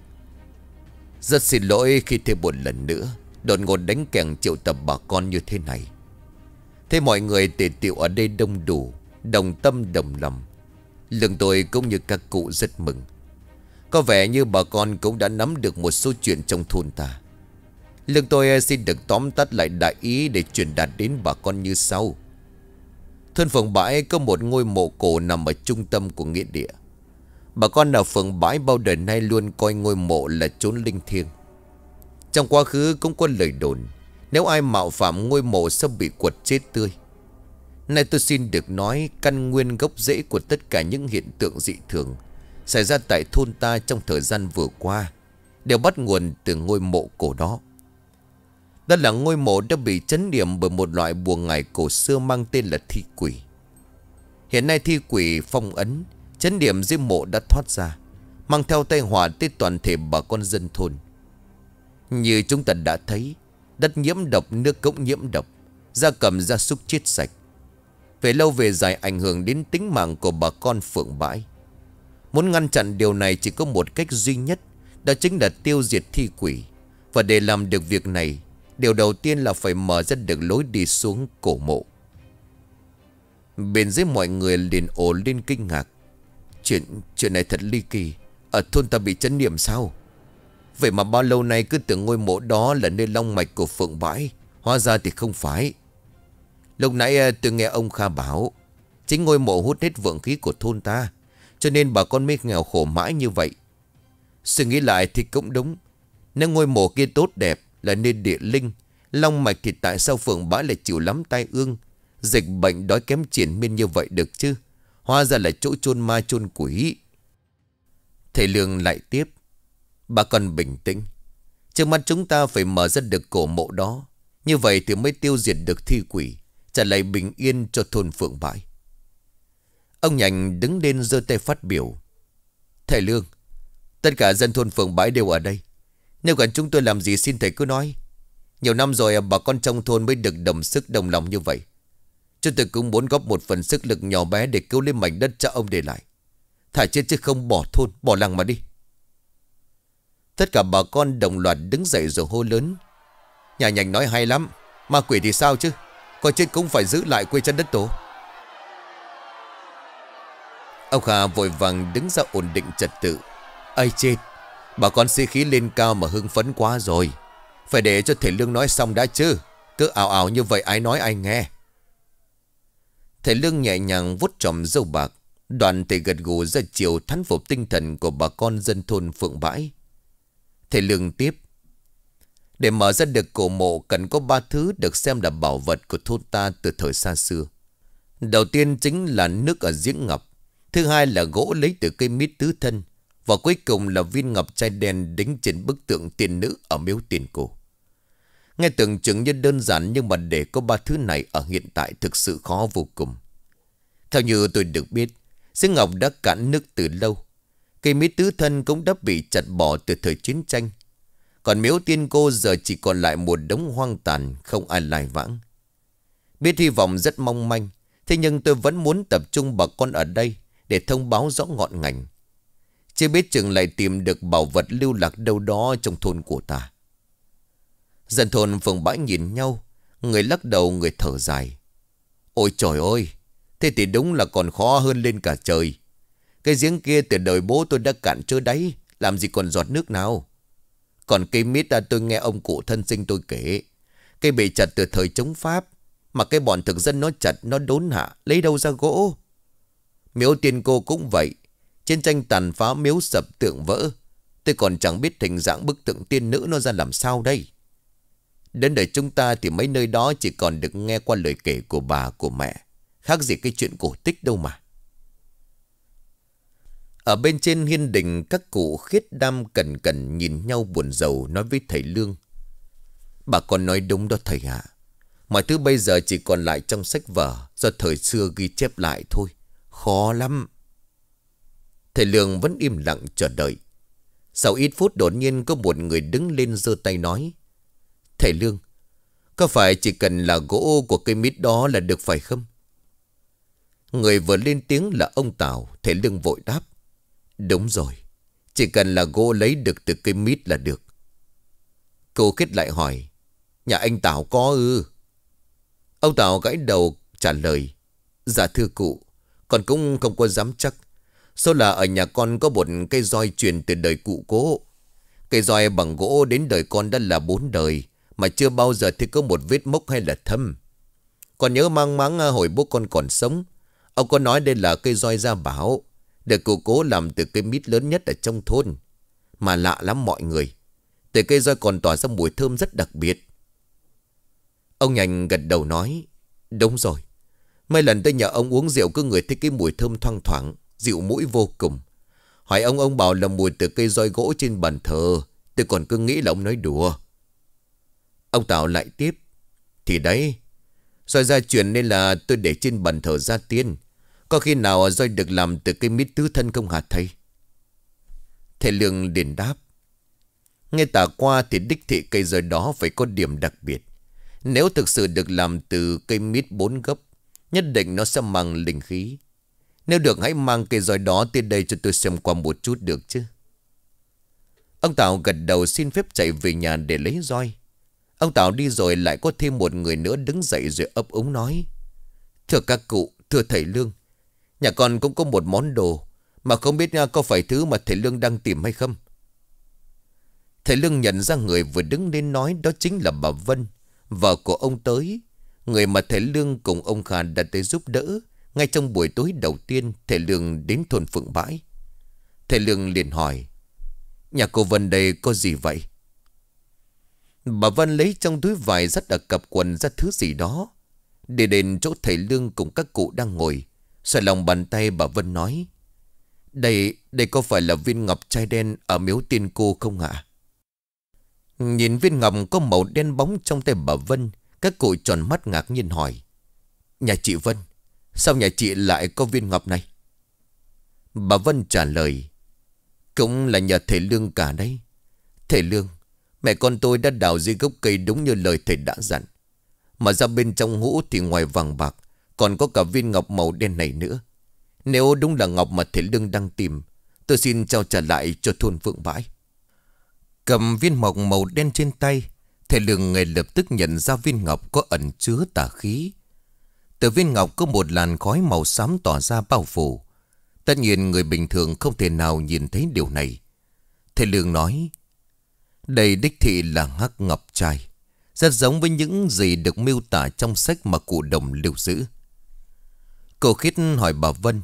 Rất xin lỗi khi thêm buồn lần nữa Đột ngột đánh kèn triệu tập bà con như thế này Thế mọi người tề tiệu ở đây đông đủ Đồng tâm đồng lòng Lương tôi cũng như các cụ rất mừng Có vẻ như bà con cũng đã nắm được một số chuyện trong thôn ta Lương tôi xin được tóm tắt lại đại ý để truyền đạt đến bà con như sau thân phường bãi có một ngôi mộ cổ nằm ở trung tâm của nghĩa địa Bà con ở phường bãi bao đời nay luôn coi ngôi mộ là chốn linh thiêng. Trong quá khứ cũng có lời đồn, nếu ai mạo phạm ngôi mộ sẽ bị quật chết tươi. Nay tôi xin được nói căn nguyên gốc rễ của tất cả những hiện tượng dị thường xảy ra tại thôn ta trong thời gian vừa qua đều bắt nguồn từ ngôi mộ cổ đó. Đó là ngôi mộ đã bị chấn điểm bởi một loại buồn ngải cổ xưa mang tên là thi quỷ. Hiện nay thi quỷ phong ấn Chấn điểm dưới mộ đã thoát ra Mang theo tay hỏa tới toàn thể bà con dân thôn Như chúng ta đã thấy Đất nhiễm độc nước cống nhiễm độc Gia cầm gia súc chết sạch Về lâu về dài ảnh hưởng đến tính mạng của bà con phượng bãi Muốn ngăn chặn điều này chỉ có một cách duy nhất Đó chính là tiêu diệt thi quỷ Và để làm được việc này Điều đầu tiên là phải mở ra được lối đi xuống cổ mộ Bên dưới mọi người liền ồ lên kinh ngạc Chuyện chuyện này thật ly kỳ Ở thôn ta bị chấn niệm sao Vậy mà bao lâu nay cứ tưởng ngôi mộ đó là nơi long mạch của Phượng Bãi Hóa ra thì không phải Lúc nãy à, tôi nghe ông Kha bảo Chính ngôi mộ hút hết vượng khí của thôn ta Cho nên bà con mới nghèo khổ mãi như vậy Suy nghĩ lại thì cũng đúng Nếu ngôi mộ kia tốt đẹp là nên địa linh Long mạch thì tại sao Phượng Bãi lại chịu lắm tai ương Dịch bệnh đói kém triển miên như vậy được chứ Hóa ra là chỗ chôn ma chôn quỷ Thầy Lương lại tiếp Bà cần bình tĩnh Trước mắt chúng ta phải mở ra được cổ mộ đó Như vậy thì mới tiêu diệt được thi quỷ Trả lại bình yên cho thôn phượng bãi Ông nhành đứng lên giơ tay phát biểu Thầy Lương Tất cả dân thôn Phượng bãi đều ở đây Nếu cần chúng tôi làm gì xin thầy cứ nói Nhiều năm rồi à, bà con trong thôn mới được đồng sức đồng lòng như vậy Chúng tôi cũng muốn góp một phần sức lực nhỏ bé để cứu lên mảnh đất cha ông để lại. Thả chết chứ không bỏ thôn, bỏ làng mà đi. Tất cả bà con đồng loạt đứng dậy rồi hô lớn. Nhà nhành nói hay lắm, ma quỷ thì sao chứ? Có chết cũng phải giữ lại quê chân đất tổ. Ông hà vội vàng đứng ra ổn định trật tự. Ây chết, bà con si khí lên cao mà hưng phấn quá rồi. Phải để cho thể lương nói xong đã chứ. Cứ ảo ảo như vậy ai nói ai nghe. Thầy Lương nhẹ nhàng vuốt tròm dâu bạc. Đoàn thầy gật gù ra chiều thán phục tinh thần của bà con dân thôn Phượng Bãi. Thầy Lương tiếp. Để mở ra được cổ mộ cần có ba thứ được xem là bảo vật của thôn ta từ thời xa xưa. Đầu tiên chính là nước ở giếng ngọc. Thứ hai là gỗ lấy từ cây mít tứ thân. Và cuối cùng là viên ngọc chai đen đính trên bức tượng tiền nữ ở miếu tiền cổ. Nghe tưởng chứng như đơn giản nhưng mà để có ba thứ này ở hiện tại thực sự khó vô cùng. Theo như tôi được biết, Sư Ngọc đã cạn nước từ lâu. Cây mít tứ thân cũng đã bị chặt bỏ từ thời chiến tranh. Còn miếu tiên cô giờ chỉ còn lại một đống hoang tàn không ai lại vãng. Biết hy vọng rất mong manh, thế nhưng tôi vẫn muốn tập trung bà con ở đây để thông báo rõ ngọn ngành. Chưa biết chừng lại tìm được bảo vật lưu lạc đâu đó trong thôn của ta. Dân thôn phường bãi nhìn nhau Người lắc đầu người thở dài Ôi trời ơi Thế thì đúng là còn khó hơn lên cả trời Cái giếng kia từ đời bố tôi đã cạn chưa đáy Làm gì còn giọt nước nào Còn cây mít à, tôi nghe ông cụ thân sinh tôi kể Cây bị chặt từ thời chống Pháp Mà cái bọn thực dân nó chặt Nó đốn hạ lấy đâu ra gỗ Miếu tiên cô cũng vậy trên tranh tàn phá miếu sập tượng vỡ Tôi còn chẳng biết hình dạng bức tượng tiên nữ nó ra làm sao đây Đến đời chúng ta thì mấy nơi đó chỉ còn được nghe qua lời kể của bà, của mẹ. Khác gì cái chuyện cổ tích đâu mà. Ở bên trên hiên đình các cụ khiết đam cẩn cẩn nhìn nhau buồn rầu nói với thầy Lương. Bà con nói đúng đó thầy ạ. À. Mọi thứ bây giờ chỉ còn lại trong sách vở do thời xưa ghi chép lại thôi. Khó lắm. Thầy Lương vẫn im lặng chờ đợi. Sau ít phút đột nhiên có một người đứng lên giơ tay nói. Thầy Lương, có phải chỉ cần là gỗ của cây mít đó là được phải không? Người vừa lên tiếng là ông Tào, thầy Lương vội đáp. Đúng rồi, chỉ cần là gỗ lấy được từ cây mít là được. Cô kết lại hỏi, nhà anh Tào có ư? Ông Tào gãi đầu trả lời, dạ thưa cụ, còn cũng không có dám chắc. Số là ở nhà con có một cây roi truyền từ đời cụ cố. Cây roi bằng gỗ đến đời con đã là bốn đời. Mà chưa bao giờ thấy có một vết mốc hay là thâm Còn nhớ mang máng à, hồi bố con còn sống Ông có nói đây là cây roi da bảo Được cụ cố làm từ cây mít lớn nhất ở trong thôn Mà lạ lắm mọi người Từ cây roi còn tỏa ra mùi thơm rất đặc biệt Ông nhành gật đầu nói Đúng rồi Mấy lần tới nhà ông uống rượu cứ người thấy cái mùi thơm thoang thoảng rượu mũi vô cùng Hỏi ông ông bảo là mùi từ cây roi gỗ trên bàn thờ Tôi còn cứ nghĩ là ông nói đùa Ông Tào lại tiếp. Thì đấy, Rồi ra chuyện nên là tôi để trên bàn thờ ra tiên. Có khi nào roi được làm từ cây mít tứ thân không hả thầy? Thầy Lương liền đáp. Nghe tả qua thì đích thị cây roi đó phải có điểm đặc biệt. Nếu thực sự được làm từ cây mít bốn gấp, nhất định nó sẽ mang linh khí. Nếu được hãy mang cây roi đó tới đây cho tôi xem qua một chút được chứ. Ông Tào gật đầu xin phép chạy về nhà để lấy roi. Ông Tào đi rồi lại có thêm một người nữa đứng dậy rồi ấp úng nói. Thưa các cụ, thưa thầy Lương, nhà con cũng có một món đồ mà không biết à, có phải thứ mà thầy Lương đang tìm hay không. Thầy Lương nhận ra người vừa đứng lên nói đó chính là bà Vân, vợ của ông tới. Người mà thầy Lương cùng ông Kha đã tới giúp đỡ. Ngay trong buổi tối đầu tiên, thầy Lương đến thôn Phượng Bãi. Thầy Lương liền hỏi, nhà cô Vân đây có gì vậy? Bà Vân lấy trong túi vải rất đặc cặp quần ra thứ gì đó. Để đến chỗ thầy Lương cùng các cụ đang ngồi. Xoay lòng bàn tay bà Vân nói. Đây, đây có phải là viên ngọc chai đen ở miếu tiên cô không ạ? Nhìn viên ngọc có màu đen bóng trong tay bà Vân. Các cụ tròn mắt ngạc nhiên hỏi. Nhà chị Vân, sao nhà chị lại có viên ngọc này? Bà Vân trả lời. Cũng là nhờ thầy Lương cả đấy. Thầy Lương, Mẹ con tôi đã đào dưới gốc cây đúng như lời thầy đã dặn. Mà ra bên trong hũ thì ngoài vàng bạc, còn có cả viên ngọc màu đen này nữa. Nếu đúng là ngọc mà thầy Lương đang tìm, tôi xin trao trả lại cho thôn vượng Bãi. Cầm viên ngọc màu đen trên tay, thầy Lương ngay lập tức nhận ra viên ngọc có ẩn chứa tà khí. Từ viên ngọc có một làn khói màu xám tỏa ra bao phủ. Tất nhiên người bình thường không thể nào nhìn thấy điều này. Thầy Lương nói, đây đích thị là hắc ngọc trai. Rất giống với những gì được miêu tả trong sách mà cụ đồng lưu giữ. Cô khít hỏi bà Vân.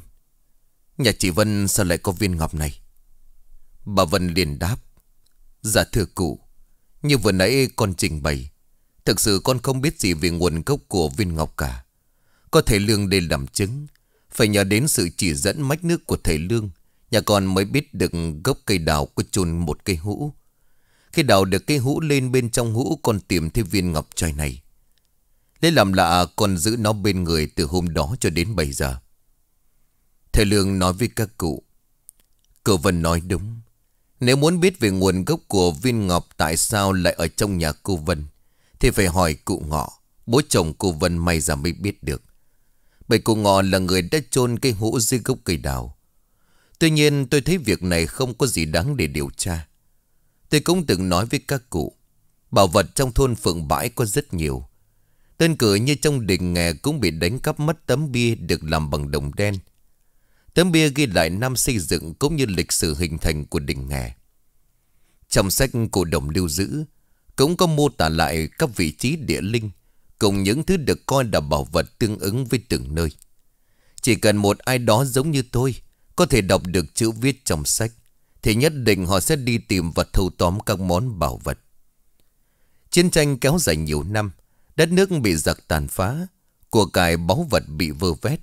Nhà chị Vân sao lại có viên ngọc này? Bà Vân liền đáp. Dạ thưa cụ, như vừa nãy con trình bày, thực sự con không biết gì về nguồn gốc của viên ngọc cả. Có thể Lương để làm chứng, phải nhờ đến sự chỉ dẫn mách nước của thầy Lương, nhà con mới biết được gốc cây đào có chôn một cây hũ khi đào được cái hũ lên bên trong hũ Con tìm thêm viên ngọc trai này Lấy làm lạ con giữ nó bên người Từ hôm đó cho đến bây giờ Thầy Lương nói với các cụ Cô Vân nói đúng Nếu muốn biết về nguồn gốc của viên ngọc Tại sao lại ở trong nhà cô Vân Thì phải hỏi cụ ngọ Bố chồng cô Vân may ra mới biết được Bởi cụ ngọ là người đã chôn cây hũ dưới gốc cây đào Tuy nhiên tôi thấy việc này không có gì đáng để điều tra Tôi cũng từng nói với các cụ Bảo vật trong thôn phượng bãi có rất nhiều Tên cửa như trong đình nghè cũng bị đánh cắp mất tấm bia được làm bằng đồng đen Tấm bia ghi lại năm xây dựng cũng như lịch sử hình thành của đình nghè Trong sách cổ đồng lưu giữ Cũng có mô tả lại các vị trí địa linh Cùng những thứ được coi là bảo vật tương ứng với từng nơi Chỉ cần một ai đó giống như tôi Có thể đọc được chữ viết trong sách thì nhất định họ sẽ đi tìm và thâu tóm các món bảo vật. Chiến tranh kéo dài nhiều năm, đất nước bị giặc tàn phá, của cải báu vật bị vơ vét.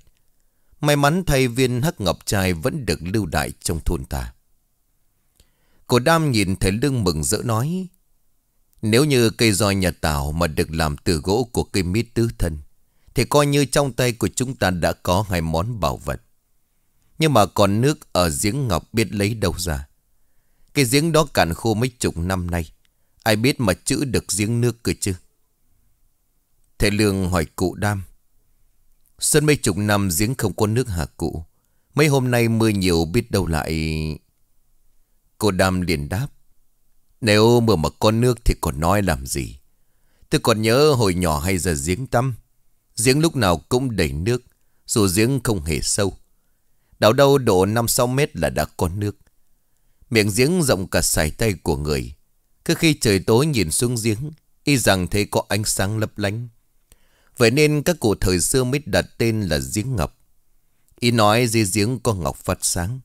May mắn thay viên hắc ngọc trai vẫn được lưu đại trong thôn ta. Cổ đam nhìn thấy lưng mừng rỡ nói, nếu như cây roi nhà tảo mà được làm từ gỗ của cây mít tứ thân, thì coi như trong tay của chúng ta đã có hai món bảo vật. Nhưng mà còn nước ở giếng ngọc biết lấy đâu ra. Cái giếng đó cạn khô mấy chục năm nay Ai biết mà chữ được giếng nước cơ chứ Thầy Lương hỏi cụ Đam Sân mấy chục năm giếng không có nước hả cụ Mấy hôm nay mưa nhiều biết đâu lại Cô Đam liền đáp Nếu mưa mà có nước thì còn nói làm gì Tôi còn nhớ hồi nhỏ hay giờ giếng tắm Giếng lúc nào cũng đầy nước Dù giếng không hề sâu Đào đâu độ 5-6 mét là đã có nước Miệng giếng rộng cả sải tay của người Cứ khi trời tối nhìn xuống giếng Y rằng thấy có ánh sáng lấp lánh Vậy nên các cụ thời xưa mới đặt tên là giếng ngọc Y nói dưới giếng có ngọc phát sáng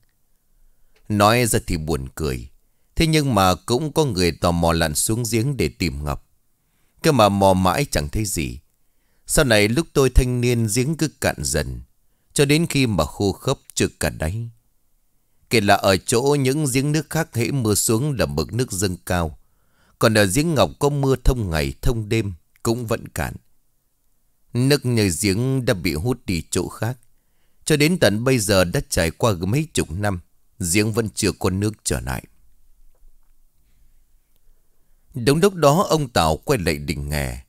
Nói ra thì buồn cười Thế nhưng mà cũng có người tò mò lặn xuống giếng để tìm ngọc Cơ mà mò mãi chẳng thấy gì Sau này lúc tôi thanh niên giếng cứ cạn dần Cho đến khi mà khô khốc trực cả đáy Kể là ở chỗ những giếng nước khác hễ mưa xuống là mực nước dâng cao. Còn ở giếng ngọc có mưa thông ngày thông đêm cũng vẫn cạn. Nước nhờ giếng đã bị hút đi chỗ khác. Cho đến tận bây giờ đã trải qua mấy chục năm, giếng vẫn chưa có nước trở lại. Đúng lúc đó ông Tào quay lại đỉnh nghè.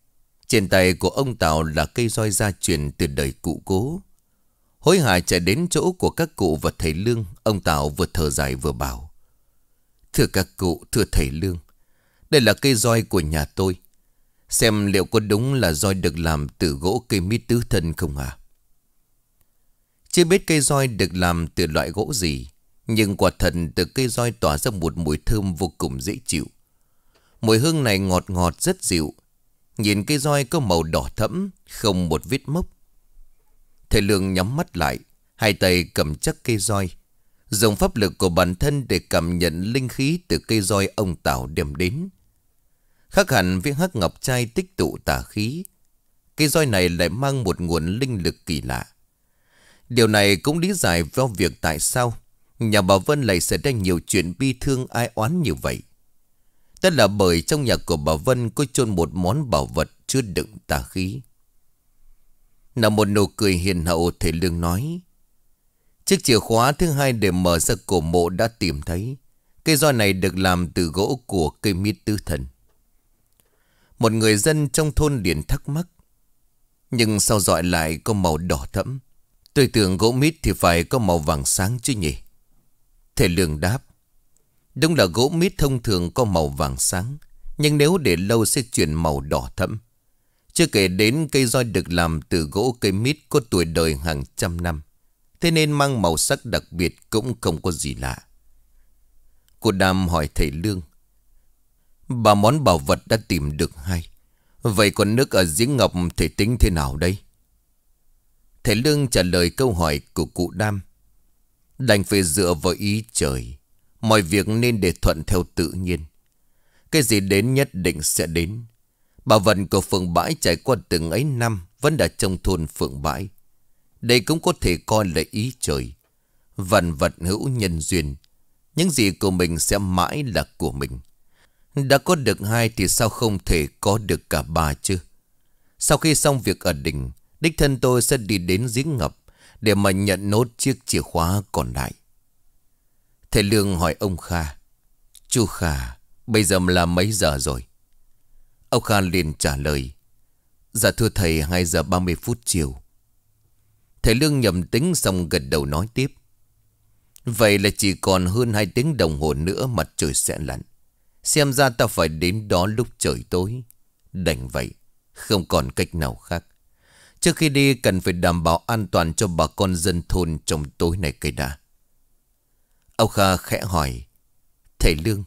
Trên tay của ông Tào là cây roi gia truyền từ đời cụ cố. Hối hả chạy đến chỗ của các cụ và thầy Lương, ông Tào vừa thở dài vừa bảo. Thưa các cụ, thưa thầy Lương, đây là cây roi của nhà tôi. Xem liệu có đúng là roi được làm từ gỗ cây mít tứ thân không à? Chưa biết cây roi được làm từ loại gỗ gì, nhưng quả thần từ cây roi tỏa ra một mùi thơm vô cùng dễ chịu. Mùi hương này ngọt ngọt rất dịu, nhìn cây roi có màu đỏ thẫm, không một vết mốc, Thầy Lương nhắm mắt lại, hai tay cầm chắc cây roi. Dùng pháp lực của bản thân để cảm nhận linh khí từ cây roi ông Tảo đem đến. Khác hẳn với hắc ngọc trai tích tụ tà khí, cây roi này lại mang một nguồn linh lực kỳ lạ. Điều này cũng lý giải vào việc tại sao nhà bà Vân lại xảy ra nhiều chuyện bi thương ai oán như vậy. Tất là bởi trong nhà của bà Vân có chôn một món bảo vật chứa đựng tà khí. Nở một nụ cười hiền hậu thể lương nói Chiếc chìa khóa thứ hai để mở ra cổ mộ đã tìm thấy Cây roi này được làm từ gỗ của cây mít tư thần Một người dân trong thôn liền thắc mắc Nhưng sao dọi lại có màu đỏ thẫm Tôi tưởng gỗ mít thì phải có màu vàng sáng chứ nhỉ Thể lương đáp Đúng là gỗ mít thông thường có màu vàng sáng Nhưng nếu để lâu sẽ chuyển màu đỏ thẫm chưa kể đến cây roi được làm từ gỗ cây mít có tuổi đời hàng trăm năm. Thế nên mang màu sắc đặc biệt cũng không có gì lạ. Cô Đam hỏi thầy Lương. Bà món bảo vật đã tìm được hay? Vậy còn nước ở giếng ngọc thầy tính thế nào đây? Thầy Lương trả lời câu hỏi của cụ Đam. Đành phải dựa vào ý trời. Mọi việc nên để thuận theo tự nhiên. Cái gì đến nhất định sẽ đến bà vật của phượng bãi trải qua từng ấy năm Vẫn đã trong thôn phượng bãi Đây cũng có thể coi là ý trời Vạn vật hữu nhân duyên Những gì của mình sẽ mãi là của mình Đã có được hai thì sao không thể có được cả ba chứ Sau khi xong việc ở đỉnh Đích thân tôi sẽ đi đến giếng ngập Để mà nhận nốt chiếc chìa khóa còn lại Thầy Lương hỏi ông Kha Chú Kha Bây giờ là mấy giờ rồi Ông Kha liền trả lời Dạ thưa thầy 2 giờ 30 phút chiều Thầy Lương nhầm tính xong gật đầu nói tiếp Vậy là chỉ còn hơn 2 tiếng đồng hồ nữa mặt trời sẽ lặn Xem ra ta phải đến đó lúc trời tối Đành vậy Không còn cách nào khác Trước khi đi cần phải đảm bảo an toàn cho bà con dân thôn trong tối này cây đã Ông Kha khẽ hỏi Thầy Lương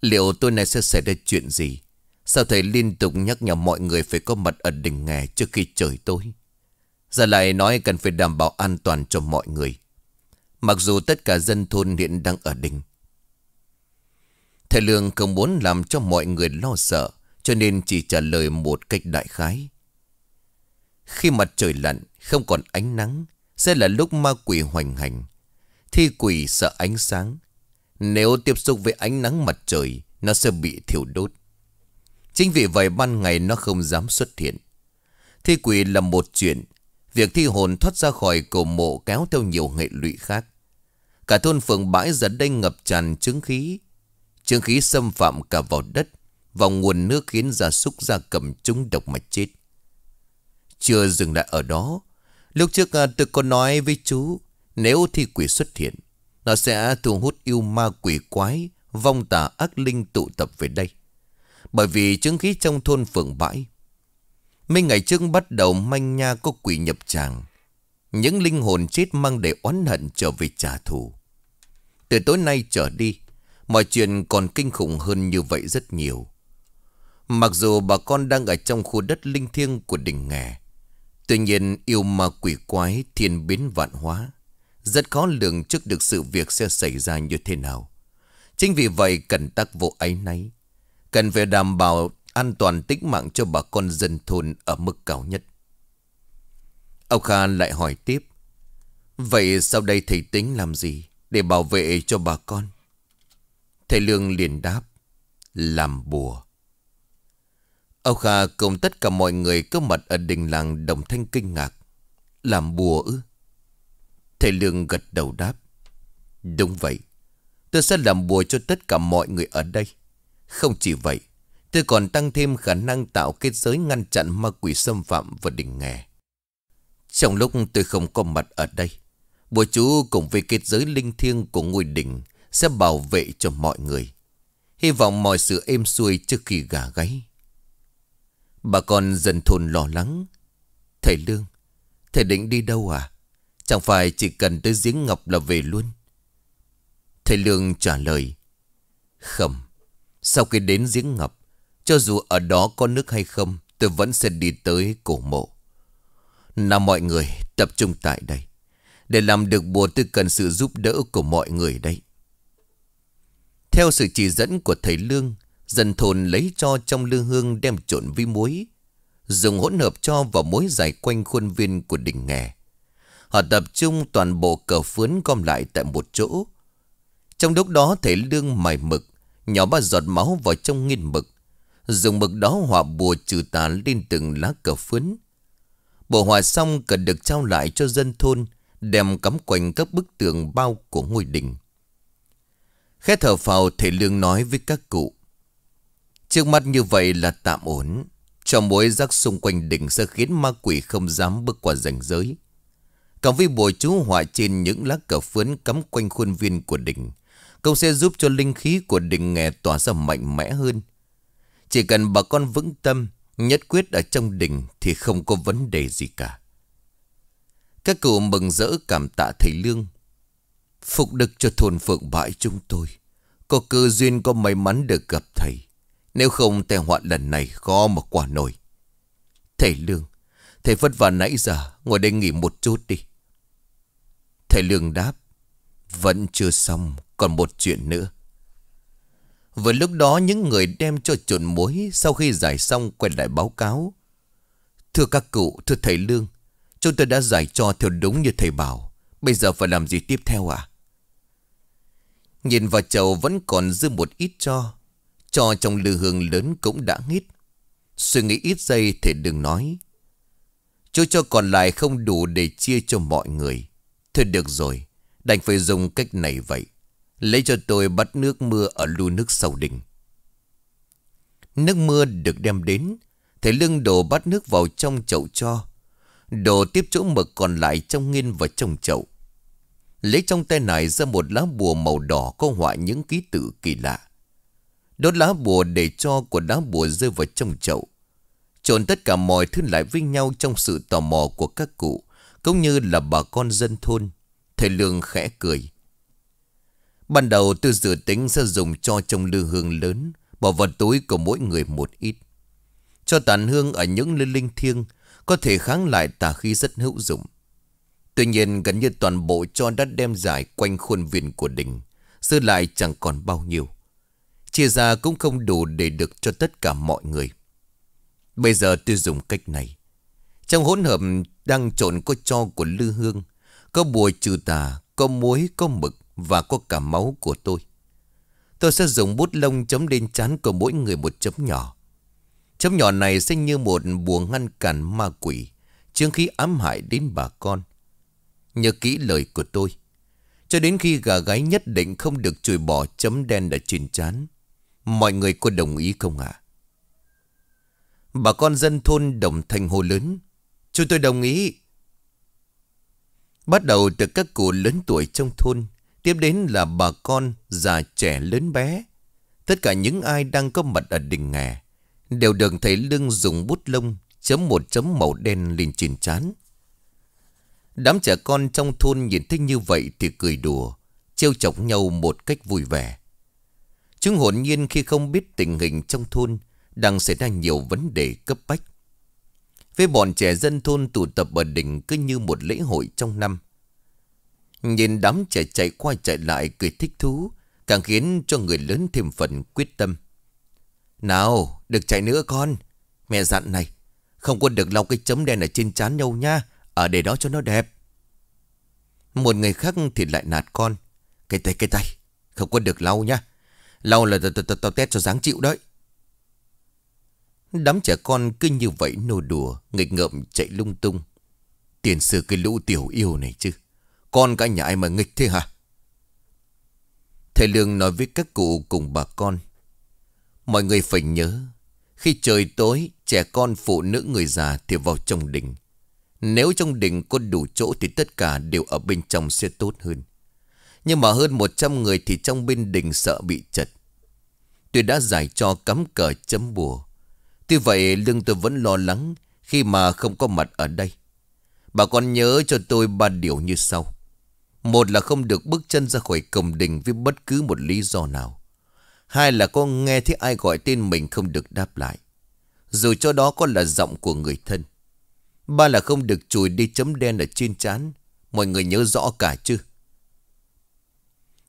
Liệu tối nay sẽ xảy ra chuyện gì Sao thầy liên tục nhắc nhở mọi người phải có mặt ở đỉnh nghè trước khi trời tối? Giờ lại nói cần phải đảm bảo an toàn cho mọi người. Mặc dù tất cả dân thôn hiện đang ở đỉnh. Thầy Lương không muốn làm cho mọi người lo sợ, cho nên chỉ trả lời một cách đại khái. Khi mặt trời lặn, không còn ánh nắng, sẽ là lúc ma quỷ hoành hành. Thi quỷ sợ ánh sáng. Nếu tiếp xúc với ánh nắng mặt trời, nó sẽ bị thiểu đốt. Chính vì vậy ban ngày nó không dám xuất hiện. Thi quỷ là một chuyện, việc thi hồn thoát ra khỏi cổ mộ kéo theo nhiều hệ lụy khác. Cả thôn phường bãi giờ đây ngập tràn chứng khí. Chứng khí xâm phạm cả vào đất, vào nguồn nước khiến gia súc gia cầm chúng độc mà chết. Chưa dừng lại ở đó, lúc trước à, tôi có nói với chú, nếu thi quỷ xuất hiện, nó sẽ thu hút yêu ma quỷ quái, vong tà ác linh tụ tập về đây. Bởi vì chứng khí trong thôn phượng bãi Mấy ngày trước bắt đầu manh nha có quỷ nhập tràng Những linh hồn chết mang để oán hận trở về trả thù Từ tối nay trở đi Mọi chuyện còn kinh khủng hơn như vậy rất nhiều Mặc dù bà con đang ở trong khu đất linh thiêng của đỉnh nghè Tuy nhiên yêu ma quỷ quái thiên biến vạn hóa Rất khó lường trước được sự việc sẽ xảy ra như thế nào Chính vì vậy cần tắc vụ ấy nấy Cần phải đảm bảo an toàn tính mạng cho bà con dân thôn ở mức cao nhất. Ông Khan lại hỏi tiếp. Vậy sau đây thầy tính làm gì để bảo vệ cho bà con? Thầy Lương liền đáp. Làm bùa. Ông Kha cùng tất cả mọi người có mặt ở đình làng Đồng Thanh kinh ngạc. Làm bùa ư? Thầy Lương gật đầu đáp. Đúng vậy. Tôi sẽ làm bùa cho tất cả mọi người ở đây. Không chỉ vậy, tôi còn tăng thêm khả năng tạo kết giới ngăn chặn ma quỷ xâm phạm và đỉnh nghè. Trong lúc tôi không có mặt ở đây, bùa chú cùng với kết giới linh thiêng của ngôi đỉnh sẽ bảo vệ cho mọi người. Hy vọng mọi sự êm xuôi trước khi gà gáy. Bà con dần thôn lo lắng. Thầy Lương, thầy định đi đâu à? Chẳng phải chỉ cần tới giếng ngọc là về luôn. Thầy Lương trả lời. Không, sau khi đến giếng ngập, cho dù ở đó có nước hay không, tôi vẫn sẽ đi tới cổ mộ. Nào mọi người, tập trung tại đây. Để làm được bùa tôi cần sự giúp đỡ của mọi người đây. Theo sự chỉ dẫn của thầy Lương, dân thôn lấy cho trong lương hương đem trộn với muối. Dùng hỗn hợp cho vào mối dài quanh khuôn viên của đỉnh nghè. Họ tập trung toàn bộ cờ phướn gom lại tại một chỗ. Trong lúc đó thầy Lương mài mực Nhỏ ba giọt máu vào trong nghiên mực Dùng mực đó họa bùa trừ tà lên từng lá cờ phướn Bộ hòa xong cần được trao lại cho dân thôn Đem cắm quanh các bức tường bao của ngôi đình Khẽ thở phào thầy Lương nói với các cụ Trước mắt như vậy là tạm ổn Cho mối rắc xung quanh đỉnh sẽ khiến ma quỷ không dám bước qua ranh giới còn với bùa chú họa trên những lá cờ phướn cắm quanh khuôn viên của đỉnh Câu sẽ giúp cho linh khí của đình nghè tỏa ra mạnh mẽ hơn. Chỉ cần bà con vững tâm, nhất quyết ở trong đình thì không có vấn đề gì cả. Các cụ mừng rỡ cảm tạ thầy Lương. Phục đức cho thôn phượng bại chúng tôi. Có cơ duyên có may mắn được gặp thầy. Nếu không tai họa lần này khó mà quả nổi. Thầy Lương, thầy vất vả nãy giờ, ngồi đây nghỉ một chút đi. Thầy Lương đáp. Vẫn chưa xong Còn một chuyện nữa Vừa lúc đó những người đem cho trộn muối Sau khi giải xong quay lại báo cáo Thưa các cụ Thưa thầy Lương Chúng tôi đã giải cho theo đúng như thầy bảo Bây giờ phải làm gì tiếp theo ạ Nhìn vào chậu vẫn còn dư một ít cho Cho trong lư hương lớn cũng đã hít Suy nghĩ ít giây thì đừng nói Chú cho còn lại không đủ để chia cho mọi người Thôi được rồi Đành phải dùng cách này vậy Lấy cho tôi bắt nước mưa ở lưu nước sau đỉnh Nước mưa được đem đến Thầy lưng đổ bắt nước vào trong chậu cho Đổ tiếp chỗ mực còn lại trong nghiên và trong chậu Lấy trong tay này ra một lá bùa màu đỏ có họa những ký tự kỳ lạ Đốt lá bùa để cho của lá bùa rơi vào trong chậu Trộn tất cả mọi thứ lại với nhau trong sự tò mò của các cụ Cũng như là bà con dân thôn Thầy Lương khẽ cười. Ban đầu tôi dự tính sẽ dùng cho trong lư hương lớn, bỏ vào túi của mỗi người một ít. Cho tàn hương ở những nơi linh thiêng, có thể kháng lại tà khí rất hữu dụng. Tuy nhiên gần như toàn bộ cho đã đem giải quanh khuôn viên của đình, dư lại chẳng còn bao nhiêu. Chia ra cũng không đủ để được cho tất cả mọi người. Bây giờ tôi dùng cách này. Trong hỗn hợp đang trộn có cho của lư hương, có bùa trừ tà, có muối, có mực và có cả máu của tôi. Tôi sẽ dùng bút lông chấm lên chán của mỗi người một chấm nhỏ. Chấm nhỏ này sẽ như một bùa ngăn cản ma quỷ, chương khí ám hại đến bà con. Nhớ kỹ lời của tôi. Cho đến khi gà gái nhất định không được chùi bỏ chấm đen đã trên chán. Mọi người có đồng ý không ạ? À? Bà con dân thôn đồng thành hồ lớn. Chúng tôi đồng ý, Bắt đầu từ các cụ lớn tuổi trong thôn, tiếp đến là bà con, già trẻ lớn bé. Tất cả những ai đang có mặt ở đình nghè đều được thấy lưng dùng bút lông chấm một chấm màu đen lên trên chán Đám trẻ con trong thôn nhìn thấy như vậy thì cười đùa, trêu chọc nhau một cách vui vẻ. Chúng hồn nhiên khi không biết tình hình trong thôn đang xảy ra nhiều vấn đề cấp bách với bọn trẻ dân thôn tụ tập ở đỉnh cứ như một lễ hội trong năm. Nhìn đám trẻ chạy qua chạy lại cười thích thú, càng khiến cho người lớn thêm phần quyết tâm. Nào, được chạy nữa con. Mẹ dặn này, không quên được lau cái chấm đen ở trên trán nhau nha, ở để đó cho nó đẹp. Một người khác thì lại nạt con. Cái tay, cái tay, không quên được lau nha. Lau là tao tét cho dáng chịu đấy. Đám trẻ con cứ như vậy nô đùa, nghịch ngợm chạy lung tung. Tiền sư cái lũ tiểu yêu này chứ. Con cả nhà ai mà nghịch thế hả? Thầy Lương nói với các cụ cùng bà con. Mọi người phải nhớ, khi trời tối, trẻ con phụ nữ người già thì vào trong đình. Nếu trong đình có đủ chỗ thì tất cả đều ở bên trong sẽ tốt hơn. Nhưng mà hơn 100 người thì trong bên đình sợ bị chật. Tôi đã giải cho cắm cờ chấm bùa. Tuy vậy lương tôi vẫn lo lắng khi mà không có mặt ở đây. Bà con nhớ cho tôi ba điều như sau. Một là không được bước chân ra khỏi cổng đình với bất cứ một lý do nào. Hai là có nghe thấy ai gọi tên mình không được đáp lại. Dù cho đó có là giọng của người thân. Ba là không được chùi đi chấm đen ở trên chán. Mọi người nhớ rõ cả chứ.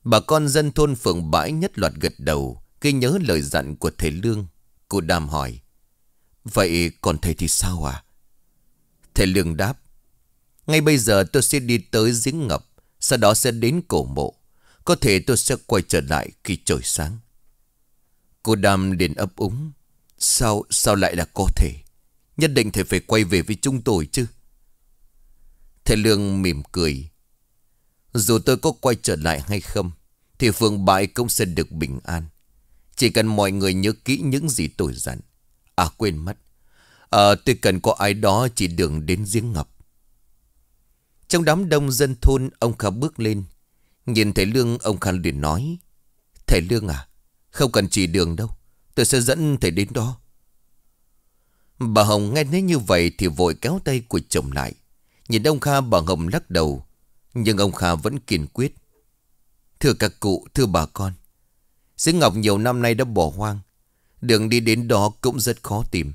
Bà con dân thôn phường bãi nhất loạt gật đầu khi nhớ lời dặn của thầy Lương. Cô Đàm hỏi. Vậy còn thầy thì sao à? Thầy Lương đáp. Ngay bây giờ tôi sẽ đi tới giếng ngập, sau đó sẽ đến cổ mộ. Có thể tôi sẽ quay trở lại khi trời sáng. Cô Đam liền ấp úng. Sao, sao lại là có thể? Nhất định thầy phải quay về với chúng tôi chứ. Thầy Lương mỉm cười. Dù tôi có quay trở lại hay không, thì phương bãi cũng sẽ được bình an. Chỉ cần mọi người nhớ kỹ những gì tôi dặn. À quên mất. À, tôi cần có ai đó chỉ đường đến giếng ngập. Trong đám đông dân thôn, ông Kha bước lên. Nhìn thấy Lương, ông Kha liền nói. Thầy Lương à, không cần chỉ đường đâu. Tôi sẽ dẫn thầy đến đó. Bà Hồng nghe thấy như vậy thì vội kéo tay của chồng lại. Nhìn ông Kha bà Hồng lắc đầu. Nhưng ông Kha vẫn kiên quyết. Thưa các cụ, thưa bà con. Giếng ngọc nhiều năm nay đã bỏ hoang. Đường đi đến đó cũng rất khó tìm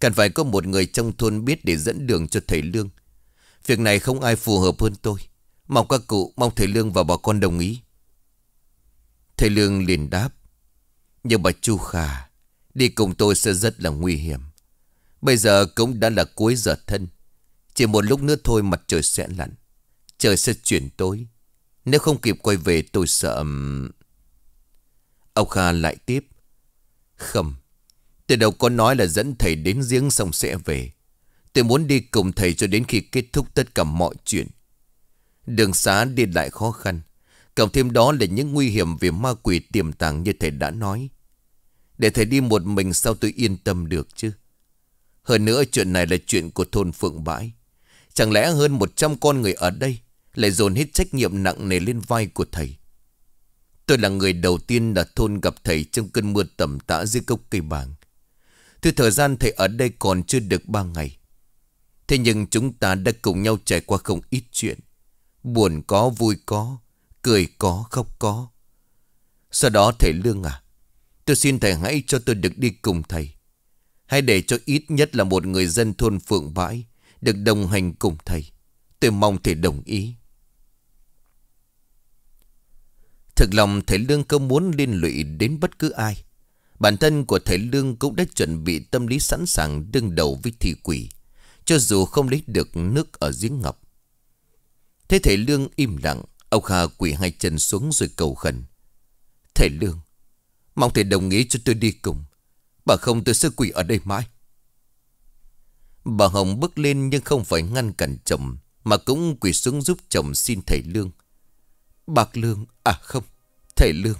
Cần phải có một người trong thôn biết để dẫn đường cho thầy Lương Việc này không ai phù hợp hơn tôi Mong các cụ, mong thầy Lương và bà con đồng ý Thầy Lương liền đáp Nhưng bà Chu Khả Đi cùng tôi sẽ rất là nguy hiểm Bây giờ cũng đã là cuối giờ thân Chỉ một lúc nữa thôi mặt trời sẽ lặn Trời sẽ chuyển tối Nếu không kịp quay về tôi sợ Ông Kha lại tiếp không Tôi đâu có nói là dẫn thầy đến giếng xong sẽ về Tôi muốn đi cùng thầy cho đến khi kết thúc tất cả mọi chuyện Đường xá đi lại khó khăn Cộng thêm đó là những nguy hiểm về ma quỷ tiềm tàng như thầy đã nói Để thầy đi một mình sao tôi yên tâm được chứ Hơn nữa chuyện này là chuyện của thôn Phượng Bãi Chẳng lẽ hơn 100 con người ở đây Lại dồn hết trách nhiệm nặng nề lên vai của thầy Tôi là người đầu tiên đặt thôn gặp thầy trong cơn mưa tầm tã dưới gốc cây bàng. Từ thời gian thầy ở đây còn chưa được ba ngày. Thế nhưng chúng ta đã cùng nhau trải qua không ít chuyện. Buồn có, vui có, cười có, khóc có. Sau đó thầy Lương à, tôi xin thầy hãy cho tôi được đi cùng thầy. Hãy để cho ít nhất là một người dân thôn Phượng Bãi được đồng hành cùng thầy. Tôi mong thầy đồng ý. Thực lòng thầy Lương không muốn liên lụy đến bất cứ ai. Bản thân của thầy Lương cũng đã chuẩn bị tâm lý sẵn sàng đương đầu với thi quỷ. Cho dù không lấy được nước ở giếng ngập Thế thầy Lương im lặng. Ông Kha quỳ hai chân xuống rồi cầu khẩn. Thầy Lương. Mong thầy đồng ý cho tôi đi cùng. Bà không tôi sẽ quỳ ở đây mãi. Bà Hồng bước lên nhưng không phải ngăn cản chồng. Mà cũng quỳ xuống giúp chồng xin thầy Lương. Bạc Lương, à không, thầy Lương.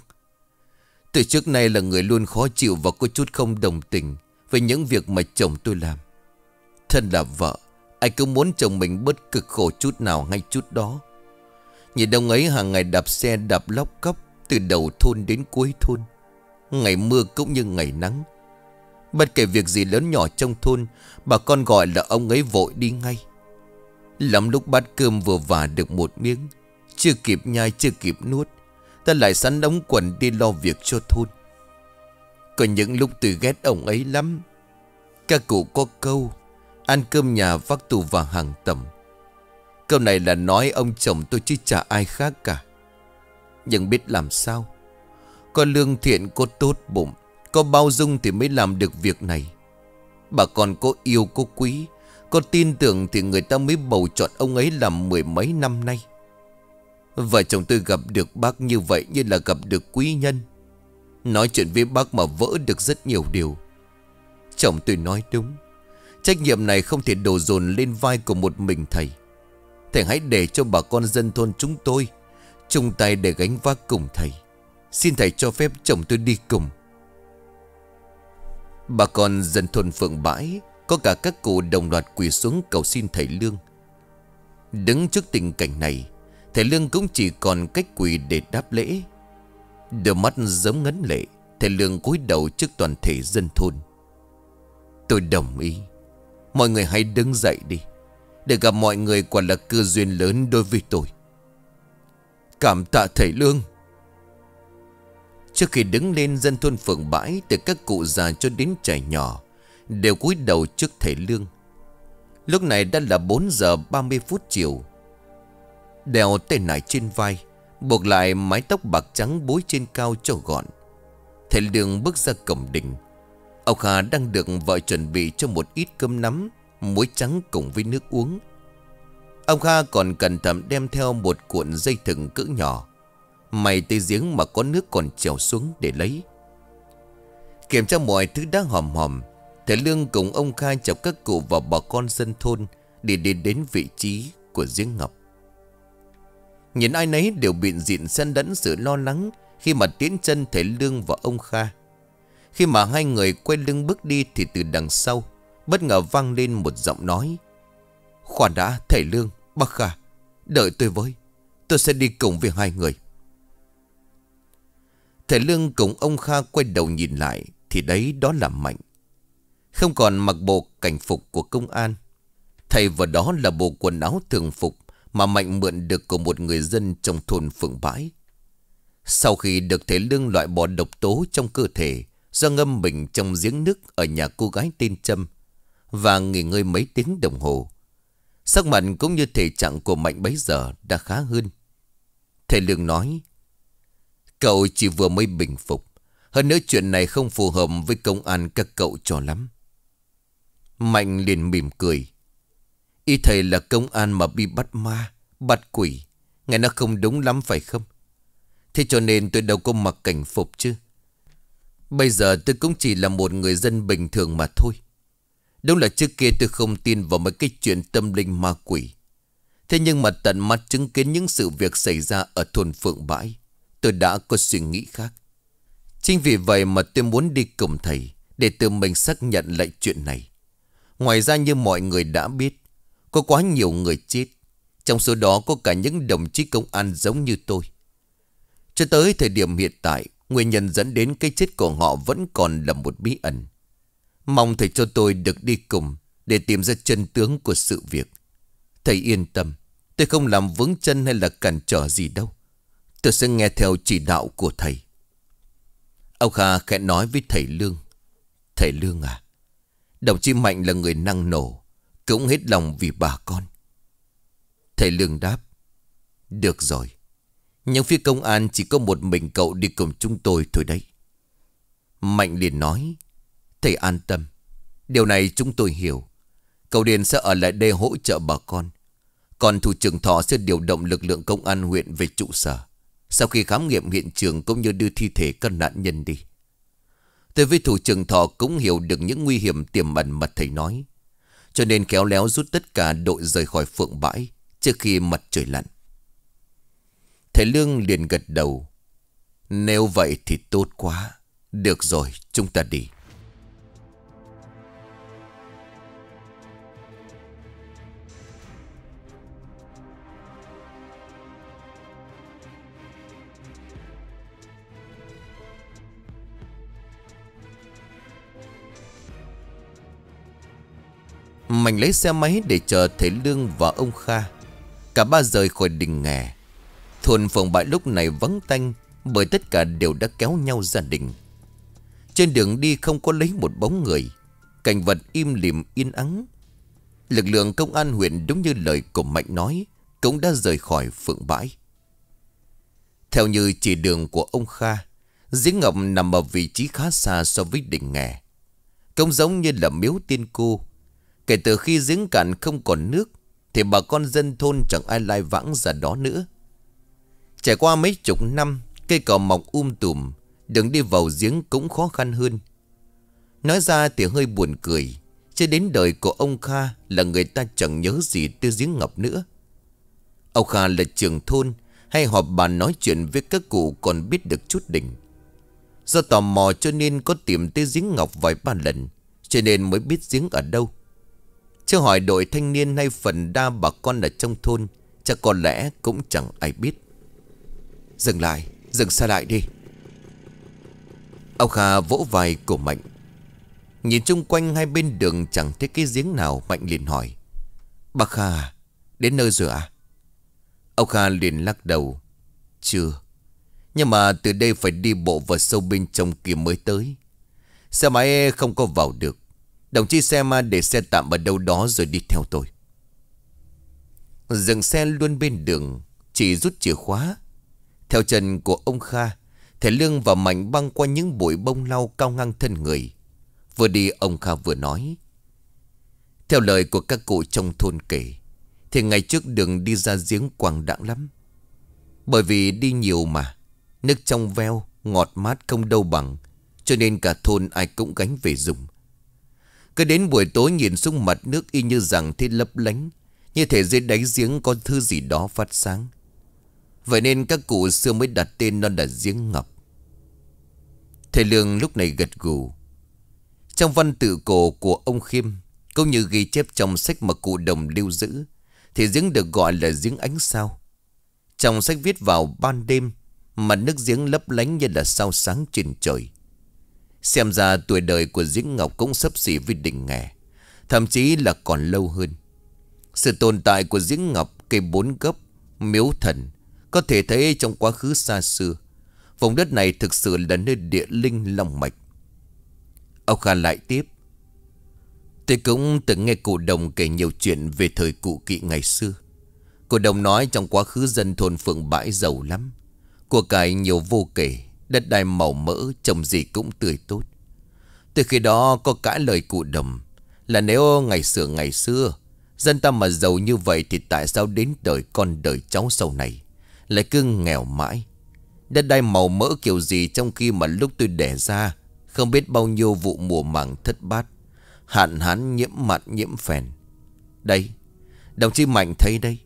Từ trước nay là người luôn khó chịu và có chút không đồng tình với những việc mà chồng tôi làm. Thân là vợ, ai cứ muốn chồng mình bớt cực khổ chút nào hay chút đó. Nhìn đông ấy hàng ngày đạp xe đạp lóc cóc từ đầu thôn đến cuối thôn. Ngày mưa cũng như ngày nắng. Bất kể việc gì lớn nhỏ trong thôn, bà con gọi là ông ấy vội đi ngay. Lắm lúc bát cơm vừa vả được một miếng, chưa kịp nhai chưa kịp nuốt Ta lại sẵn đóng quần đi lo việc cho thôn Có những lúc tôi ghét ông ấy lắm Các cụ có câu Ăn cơm nhà vác tù và hàng tầm Câu này là nói ông chồng tôi chứ chả ai khác cả Nhưng biết làm sao Có lương thiện có tốt bụng Có bao dung thì mới làm được việc này Bà còn có yêu có quý Có tin tưởng thì người ta mới bầu chọn ông ấy làm mười mấy năm nay Vợ chồng tôi gặp được bác như vậy như là gặp được quý nhân Nói chuyện với bác mà vỡ được rất nhiều điều Chồng tôi nói đúng Trách nhiệm này không thể đổ dồn lên vai của một mình thầy Thầy hãy để cho bà con dân thôn chúng tôi Chung tay để gánh vác cùng thầy Xin thầy cho phép chồng tôi đi cùng Bà con dân thôn phượng bãi Có cả các cụ đồng loạt quỳ xuống cầu xin thầy lương Đứng trước tình cảnh này Thầy Lương cũng chỉ còn cách quỳ để đáp lễ Đôi mắt giống ngấn lệ Thầy Lương cúi đầu trước toàn thể dân thôn Tôi đồng ý Mọi người hãy đứng dậy đi Để gặp mọi người quả là cơ duyên lớn đối với tôi Cảm tạ thầy Lương Trước khi đứng lên dân thôn phường bãi Từ các cụ già cho đến trẻ nhỏ Đều cúi đầu trước thầy Lương Lúc này đã là 4 giờ 30 phút chiều Đeo tên nải trên vai Buộc lại mái tóc bạc trắng bối trên cao cho gọn Thầy Lương bước ra cổng đình Ông Kha đang được vợ chuẩn bị cho một ít cơm nắm Muối trắng cùng với nước uống Ông Kha còn cẩn thận đem theo một cuộn dây thừng cỡ nhỏ Mày tới giếng mà có nước còn trèo xuống để lấy Kiểm tra mọi thứ đã hòm hòm Thầy Lương cùng ông Kha chọc các cụ và bà con dân thôn Để đi đến vị trí của giếng ngọc Nhìn ai nấy đều bịn dịn xen đẫn sự lo lắng Khi mà tiến chân thấy Lương và ông Kha Khi mà hai người quay lưng bước đi Thì từ đằng sau Bất ngờ vang lên một giọng nói Khoan đã thầy Lương Bác Kha Đợi tôi với Tôi sẽ đi cùng với hai người Thầy Lương cùng ông Kha quay đầu nhìn lại Thì đấy đó là Mạnh Không còn mặc bộ cảnh phục của công an Thầy vào đó là bộ quần áo thường phục mà Mạnh mượn được của một người dân trong thôn Phượng Bãi. Sau khi được Thế Lương loại bỏ độc tố trong cơ thể do ngâm mình trong giếng nước ở nhà cô gái tên Trâm và nghỉ ngơi mấy tiếng đồng hồ, sắc mạnh cũng như thể trạng của Mạnh bấy giờ đã khá hơn. Thầy Lương nói, cậu chỉ vừa mới bình phục, hơn nữa chuyện này không phù hợp với công an các cậu cho lắm. Mạnh liền mỉm cười. Y thầy là công an mà bị bắt ma, bắt quỷ. Nghe nó không đúng lắm phải không? Thế cho nên tôi đâu có mặc cảnh phục chứ. Bây giờ tôi cũng chỉ là một người dân bình thường mà thôi. Đúng là trước kia tôi không tin vào mấy cái chuyện tâm linh ma quỷ. Thế nhưng mà tận mắt chứng kiến những sự việc xảy ra ở thôn Phượng Bãi, tôi đã có suy nghĩ khác. Chính vì vậy mà tôi muốn đi cùng thầy để tự mình xác nhận lại chuyện này. Ngoài ra như mọi người đã biết, có quá nhiều người chết Trong số đó có cả những đồng chí công an giống như tôi Cho tới thời điểm hiện tại Nguyên nhân dẫn đến cái chết của họ vẫn còn là một bí ẩn Mong thầy cho tôi được đi cùng Để tìm ra chân tướng của sự việc Thầy yên tâm Tôi không làm vướng chân hay là cản trở gì đâu Tôi sẽ nghe theo chỉ đạo của thầy Ông Kha khẽ nói với thầy Lương Thầy Lương à Đồng chí Mạnh là người năng nổ cũng hết lòng vì bà con Thầy Lương đáp Được rồi Nhưng phía công an chỉ có một mình cậu đi cùng chúng tôi thôi đấy Mạnh liền nói Thầy an tâm Điều này chúng tôi hiểu Cậu Điền sẽ ở lại đây hỗ trợ bà con Còn thủ trưởng thọ sẽ điều động lực lượng công an huyện về trụ sở Sau khi khám nghiệm hiện trường cũng như đưa thi thể các nạn nhân đi Tôi với thủ trưởng thọ cũng hiểu được những nguy hiểm tiềm ẩn mà thầy nói cho nên kéo léo rút tất cả đội rời khỏi phượng bãi Trước khi mặt trời lặn Thầy Lương liền gật đầu Nếu vậy thì tốt quá Được rồi chúng ta đi Mạnh lấy xe máy để chờ Thầy Lương và ông Kha Cả ba rời khỏi đình nghè thuần phòng bãi lúc này vắng tanh Bởi tất cả đều đã kéo nhau ra đình Trên đường đi không có lấy một bóng người Cảnh vật im lìm yên ắng Lực lượng công an huyện đúng như lời của Mạnh nói Cũng đã rời khỏi phượng bãi Theo như chỉ đường của ông Kha Giếng ngọc nằm ở vị trí khá xa so với đỉnh nghè Cũng giống như là miếu tiên cô Kể từ khi giếng cạn không còn nước Thì bà con dân thôn chẳng ai lai vãng ra đó nữa Trải qua mấy chục năm Cây cỏ mọc um tùm Đường đi vào giếng cũng khó khăn hơn Nói ra thì hơi buồn cười Chứ đến đời của ông Kha Là người ta chẳng nhớ gì tư giếng ngập nữa Ông Kha là trưởng thôn Hay họp bàn nói chuyện với các cụ Còn biết được chút đỉnh Do tò mò cho nên có tìm tới giếng ngọc vài ba lần Cho nên mới biết giếng ở đâu chưa hỏi đội thanh niên hay phần đa bà con ở trong thôn Chắc có lẽ cũng chẳng ai biết Dừng lại Dừng xa lại đi Ông Kha vỗ vai của Mạnh Nhìn chung quanh hai bên đường Chẳng thấy cái giếng nào Mạnh liền hỏi Bà Kha Đến nơi rồi à Ông Kha liền lắc đầu Chưa Nhưng mà từ đây phải đi bộ vào sâu bên trong kia mới tới Xe máy không có vào được Đồng chí xe ma à, để xe tạm ở đâu đó rồi đi theo tôi Dừng xe luôn bên đường Chỉ rút chìa khóa Theo chân của ông Kha Thầy Lương và Mạnh băng qua những bụi bông lau cao ngang thân người Vừa đi ông Kha vừa nói Theo lời của các cụ trong thôn kể Thì ngày trước đường đi ra giếng quảng đặng lắm Bởi vì đi nhiều mà Nước trong veo, ngọt mát không đâu bằng Cho nên cả thôn ai cũng gánh về dùng cứ đến buổi tối nhìn xuống mặt nước y như rằng thế lấp lánh. Như thể dưới đáy giếng có thứ gì đó phát sáng. Vậy nên các cụ xưa mới đặt tên non là giếng ngọc. Thầy Lương lúc này gật gù. Trong văn tự cổ của ông Khiêm, cũng như ghi chép trong sách mà cụ đồng lưu giữ, thì giếng được gọi là giếng ánh sao. Trong sách viết vào ban đêm, mà nước giếng lấp lánh như là sao sáng trên trời. Xem ra tuổi đời của Diễm Ngọc cũng sắp xỉ với đỉnh nghè Thậm chí là còn lâu hơn Sự tồn tại của Diễm Ngọc cây bốn cấp, miếu thần Có thể thấy trong quá khứ xa xưa Vùng đất này thực sự là nơi địa linh long mạch Ông Kha lại tiếp Tôi cũng từng nghe cụ đồng kể nhiều chuyện về thời cụ kỵ ngày xưa Cụ đồng nói trong quá khứ dân thôn phượng bãi giàu lắm Của cải nhiều vô kể Đất đai màu mỡ trồng gì cũng tươi tốt Từ khi đó có cả lời cụ đồng Là nếu ngày xưa ngày xưa Dân ta mà giàu như vậy Thì tại sao đến đời con đời cháu sau này Lại cứ nghèo mãi Đất đai màu mỡ kiểu gì Trong khi mà lúc tôi đẻ ra Không biết bao nhiêu vụ mùa màng thất bát Hạn hán nhiễm mặn nhiễm phèn Đây Đồng chí Mạnh thấy đây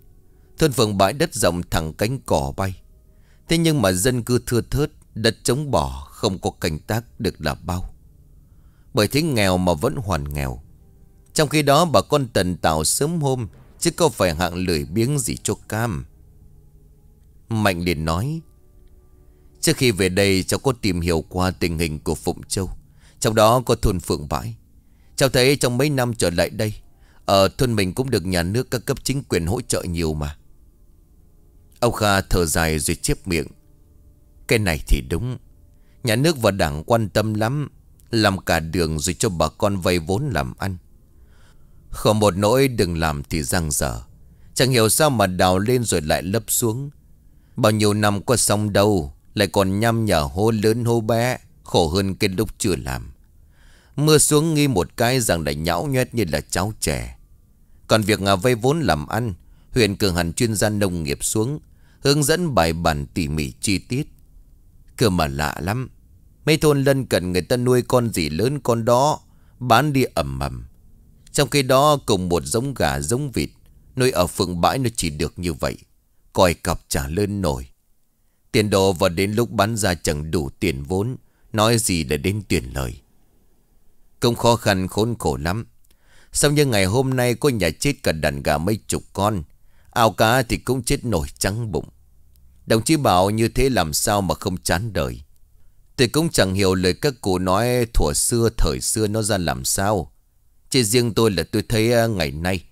Thôn phường bãi đất rộng thẳng cánh cỏ bay Thế nhưng mà dân cư thưa thớt Đất chống bỏ không có canh tác được là bao Bởi thế nghèo mà vẫn hoàn nghèo Trong khi đó bà con tần tạo sớm hôm Chứ có phải hạng lười biếng gì cho cam Mạnh liền nói Trước khi về đây cháu có tìm hiểu qua tình hình của Phụng Châu Trong đó có thôn Phượng Bãi Cháu thấy trong mấy năm trở lại đây Ở thôn mình cũng được nhà nước các cấp chính quyền hỗ trợ nhiều mà Ông Kha thở dài rồi chép miệng cái này thì đúng Nhà nước và đảng quan tâm lắm Làm cả đường rồi cho bà con vay vốn làm ăn Không một nỗi đừng làm thì răng dở Chẳng hiểu sao mà đào lên rồi lại lấp xuống Bao nhiêu năm qua xong đâu Lại còn nhăm nhở hô lớn hô bé Khổ hơn cái lúc chưa làm Mưa xuống nghi một cái rằng lại nhão nhét như là cháu trẻ Còn việc ngà vay vốn làm ăn Huyện cường hẳn chuyên gia nông nghiệp xuống Hướng dẫn bài bản tỉ mỉ chi tiết Cơ mà lạ lắm Mấy thôn lân cận người ta nuôi con gì lớn con đó Bán đi ẩm ẩm Trong khi đó cùng một giống gà giống vịt Nuôi ở phường bãi nó chỉ được như vậy Coi cặp trả lên nổi Tiền đồ và đến lúc bán ra chẳng đủ tiền vốn Nói gì để đến tuyển lời công khó khăn khốn khổ lắm Xong như ngày hôm nay có nhà chết cả đàn gà mấy chục con Ao cá thì cũng chết nổi trắng bụng Đồng chí bảo như thế làm sao mà không chán đời Tôi cũng chẳng hiểu lời các cụ nói thuở xưa thời xưa nó ra làm sao Chỉ riêng tôi là tôi thấy à, ngày nay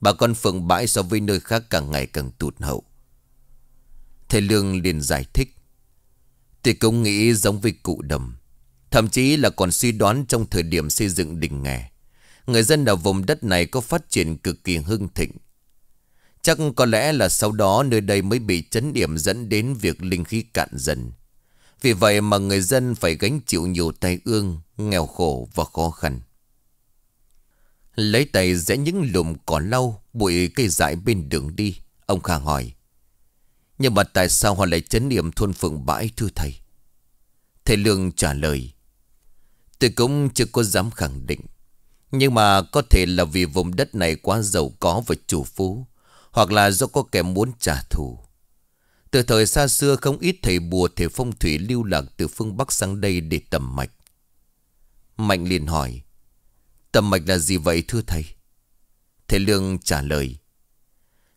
Bà con phượng bãi so với nơi khác càng ngày càng tụt hậu Thầy Lương liền giải thích Tôi cũng nghĩ giống với cụ đầm Thậm chí là còn suy đoán trong thời điểm xây dựng đình nghề Người dân ở vùng đất này có phát triển cực kỳ hưng thịnh Chắc có lẽ là sau đó nơi đây mới bị chấn điểm dẫn đến việc linh khí cạn dần. Vì vậy mà người dân phải gánh chịu nhiều tai ương, nghèo khổ và khó khăn. Lấy tay rẽ những lùm cỏ lau, bụi cây dại bên đường đi, ông Kha hỏi. Nhưng mà tại sao họ lại chấn điểm thôn phượng bãi thưa thầy? Thầy Lương trả lời. Tôi cũng chưa có dám khẳng định. Nhưng mà có thể là vì vùng đất này quá giàu có và chủ phú. Hoặc là do có kẻ muốn trả thù Từ thời xa xưa không ít thầy bùa thầy phong thủy lưu lạc từ phương Bắc sang đây để tầm mạch Mạnh liền hỏi Tầm mạch là gì vậy thưa thầy? Thầy Lương trả lời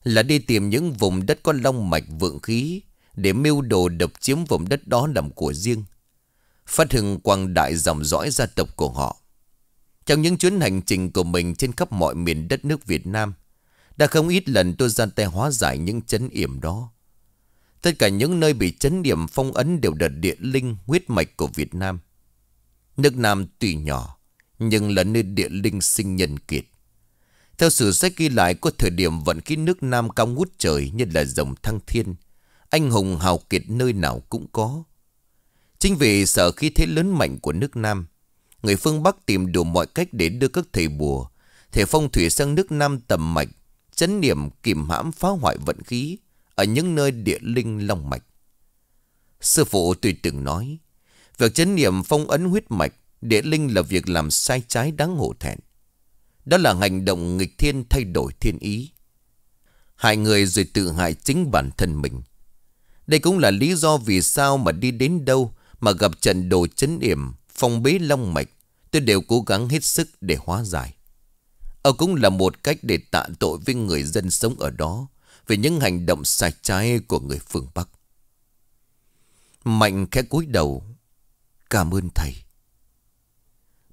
Là đi tìm những vùng đất có long mạch vượng khí Để mưu đồ đập chiếm vùng đất đó làm của riêng Phát hưng quang đại dòng dõi gia tộc của họ Trong những chuyến hành trình của mình trên khắp mọi miền đất nước Việt Nam đã không ít lần tôi gian tay hóa giải những chấn yểm đó. Tất cả những nơi bị chấn điểm phong ấn đều đợt địa linh huyết mạch của Việt Nam. Nước Nam tuy nhỏ, nhưng là nơi địa linh sinh nhân kiệt. Theo sử sách ghi lại có thời điểm vận khí nước Nam cao ngút trời như là dòng thăng thiên. Anh hùng hào kiệt nơi nào cũng có. Chính vì sợ khí thế lớn mạnh của nước Nam, người phương Bắc tìm đủ mọi cách để đưa các thầy bùa, thầy phong thủy sang nước Nam tầm mạch chấn niệm kìm hãm phá hoại vận khí ở những nơi địa linh long mạch. Sư phụ tùy từng nói, việc chấn niệm phong ấn huyết mạch, địa linh là việc làm sai trái đáng hổ thẹn. Đó là hành động nghịch thiên thay đổi thiên ý. Hại người rồi tự hại chính bản thân mình. Đây cũng là lý do vì sao mà đi đến đâu mà gặp trận đồ chấn niệm, phong bế long mạch, tôi đều cố gắng hết sức để hóa giải. Ông cũng là một cách để tạ tội với người dân sống ở đó Về những hành động sai trái của người phương Bắc Mạnh khẽ cúi đầu Cảm ơn thầy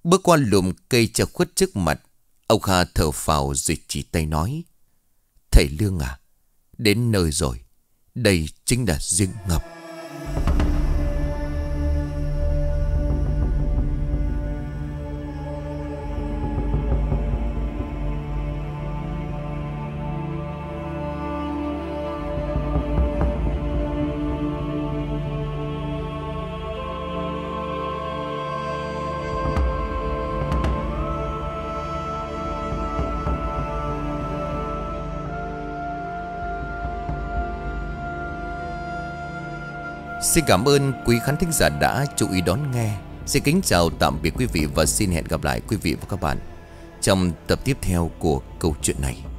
Bước qua lùm cây che khuất trước mặt Ông Kha thở phào rồi chỉ tay nói Thầy Lương à Đến nơi rồi Đây chính là riêng ngập Xin cảm ơn quý khán thính giả đã chú ý đón nghe Xin kính chào tạm biệt quý vị và xin hẹn gặp lại quý vị và các bạn Trong tập tiếp theo của câu chuyện này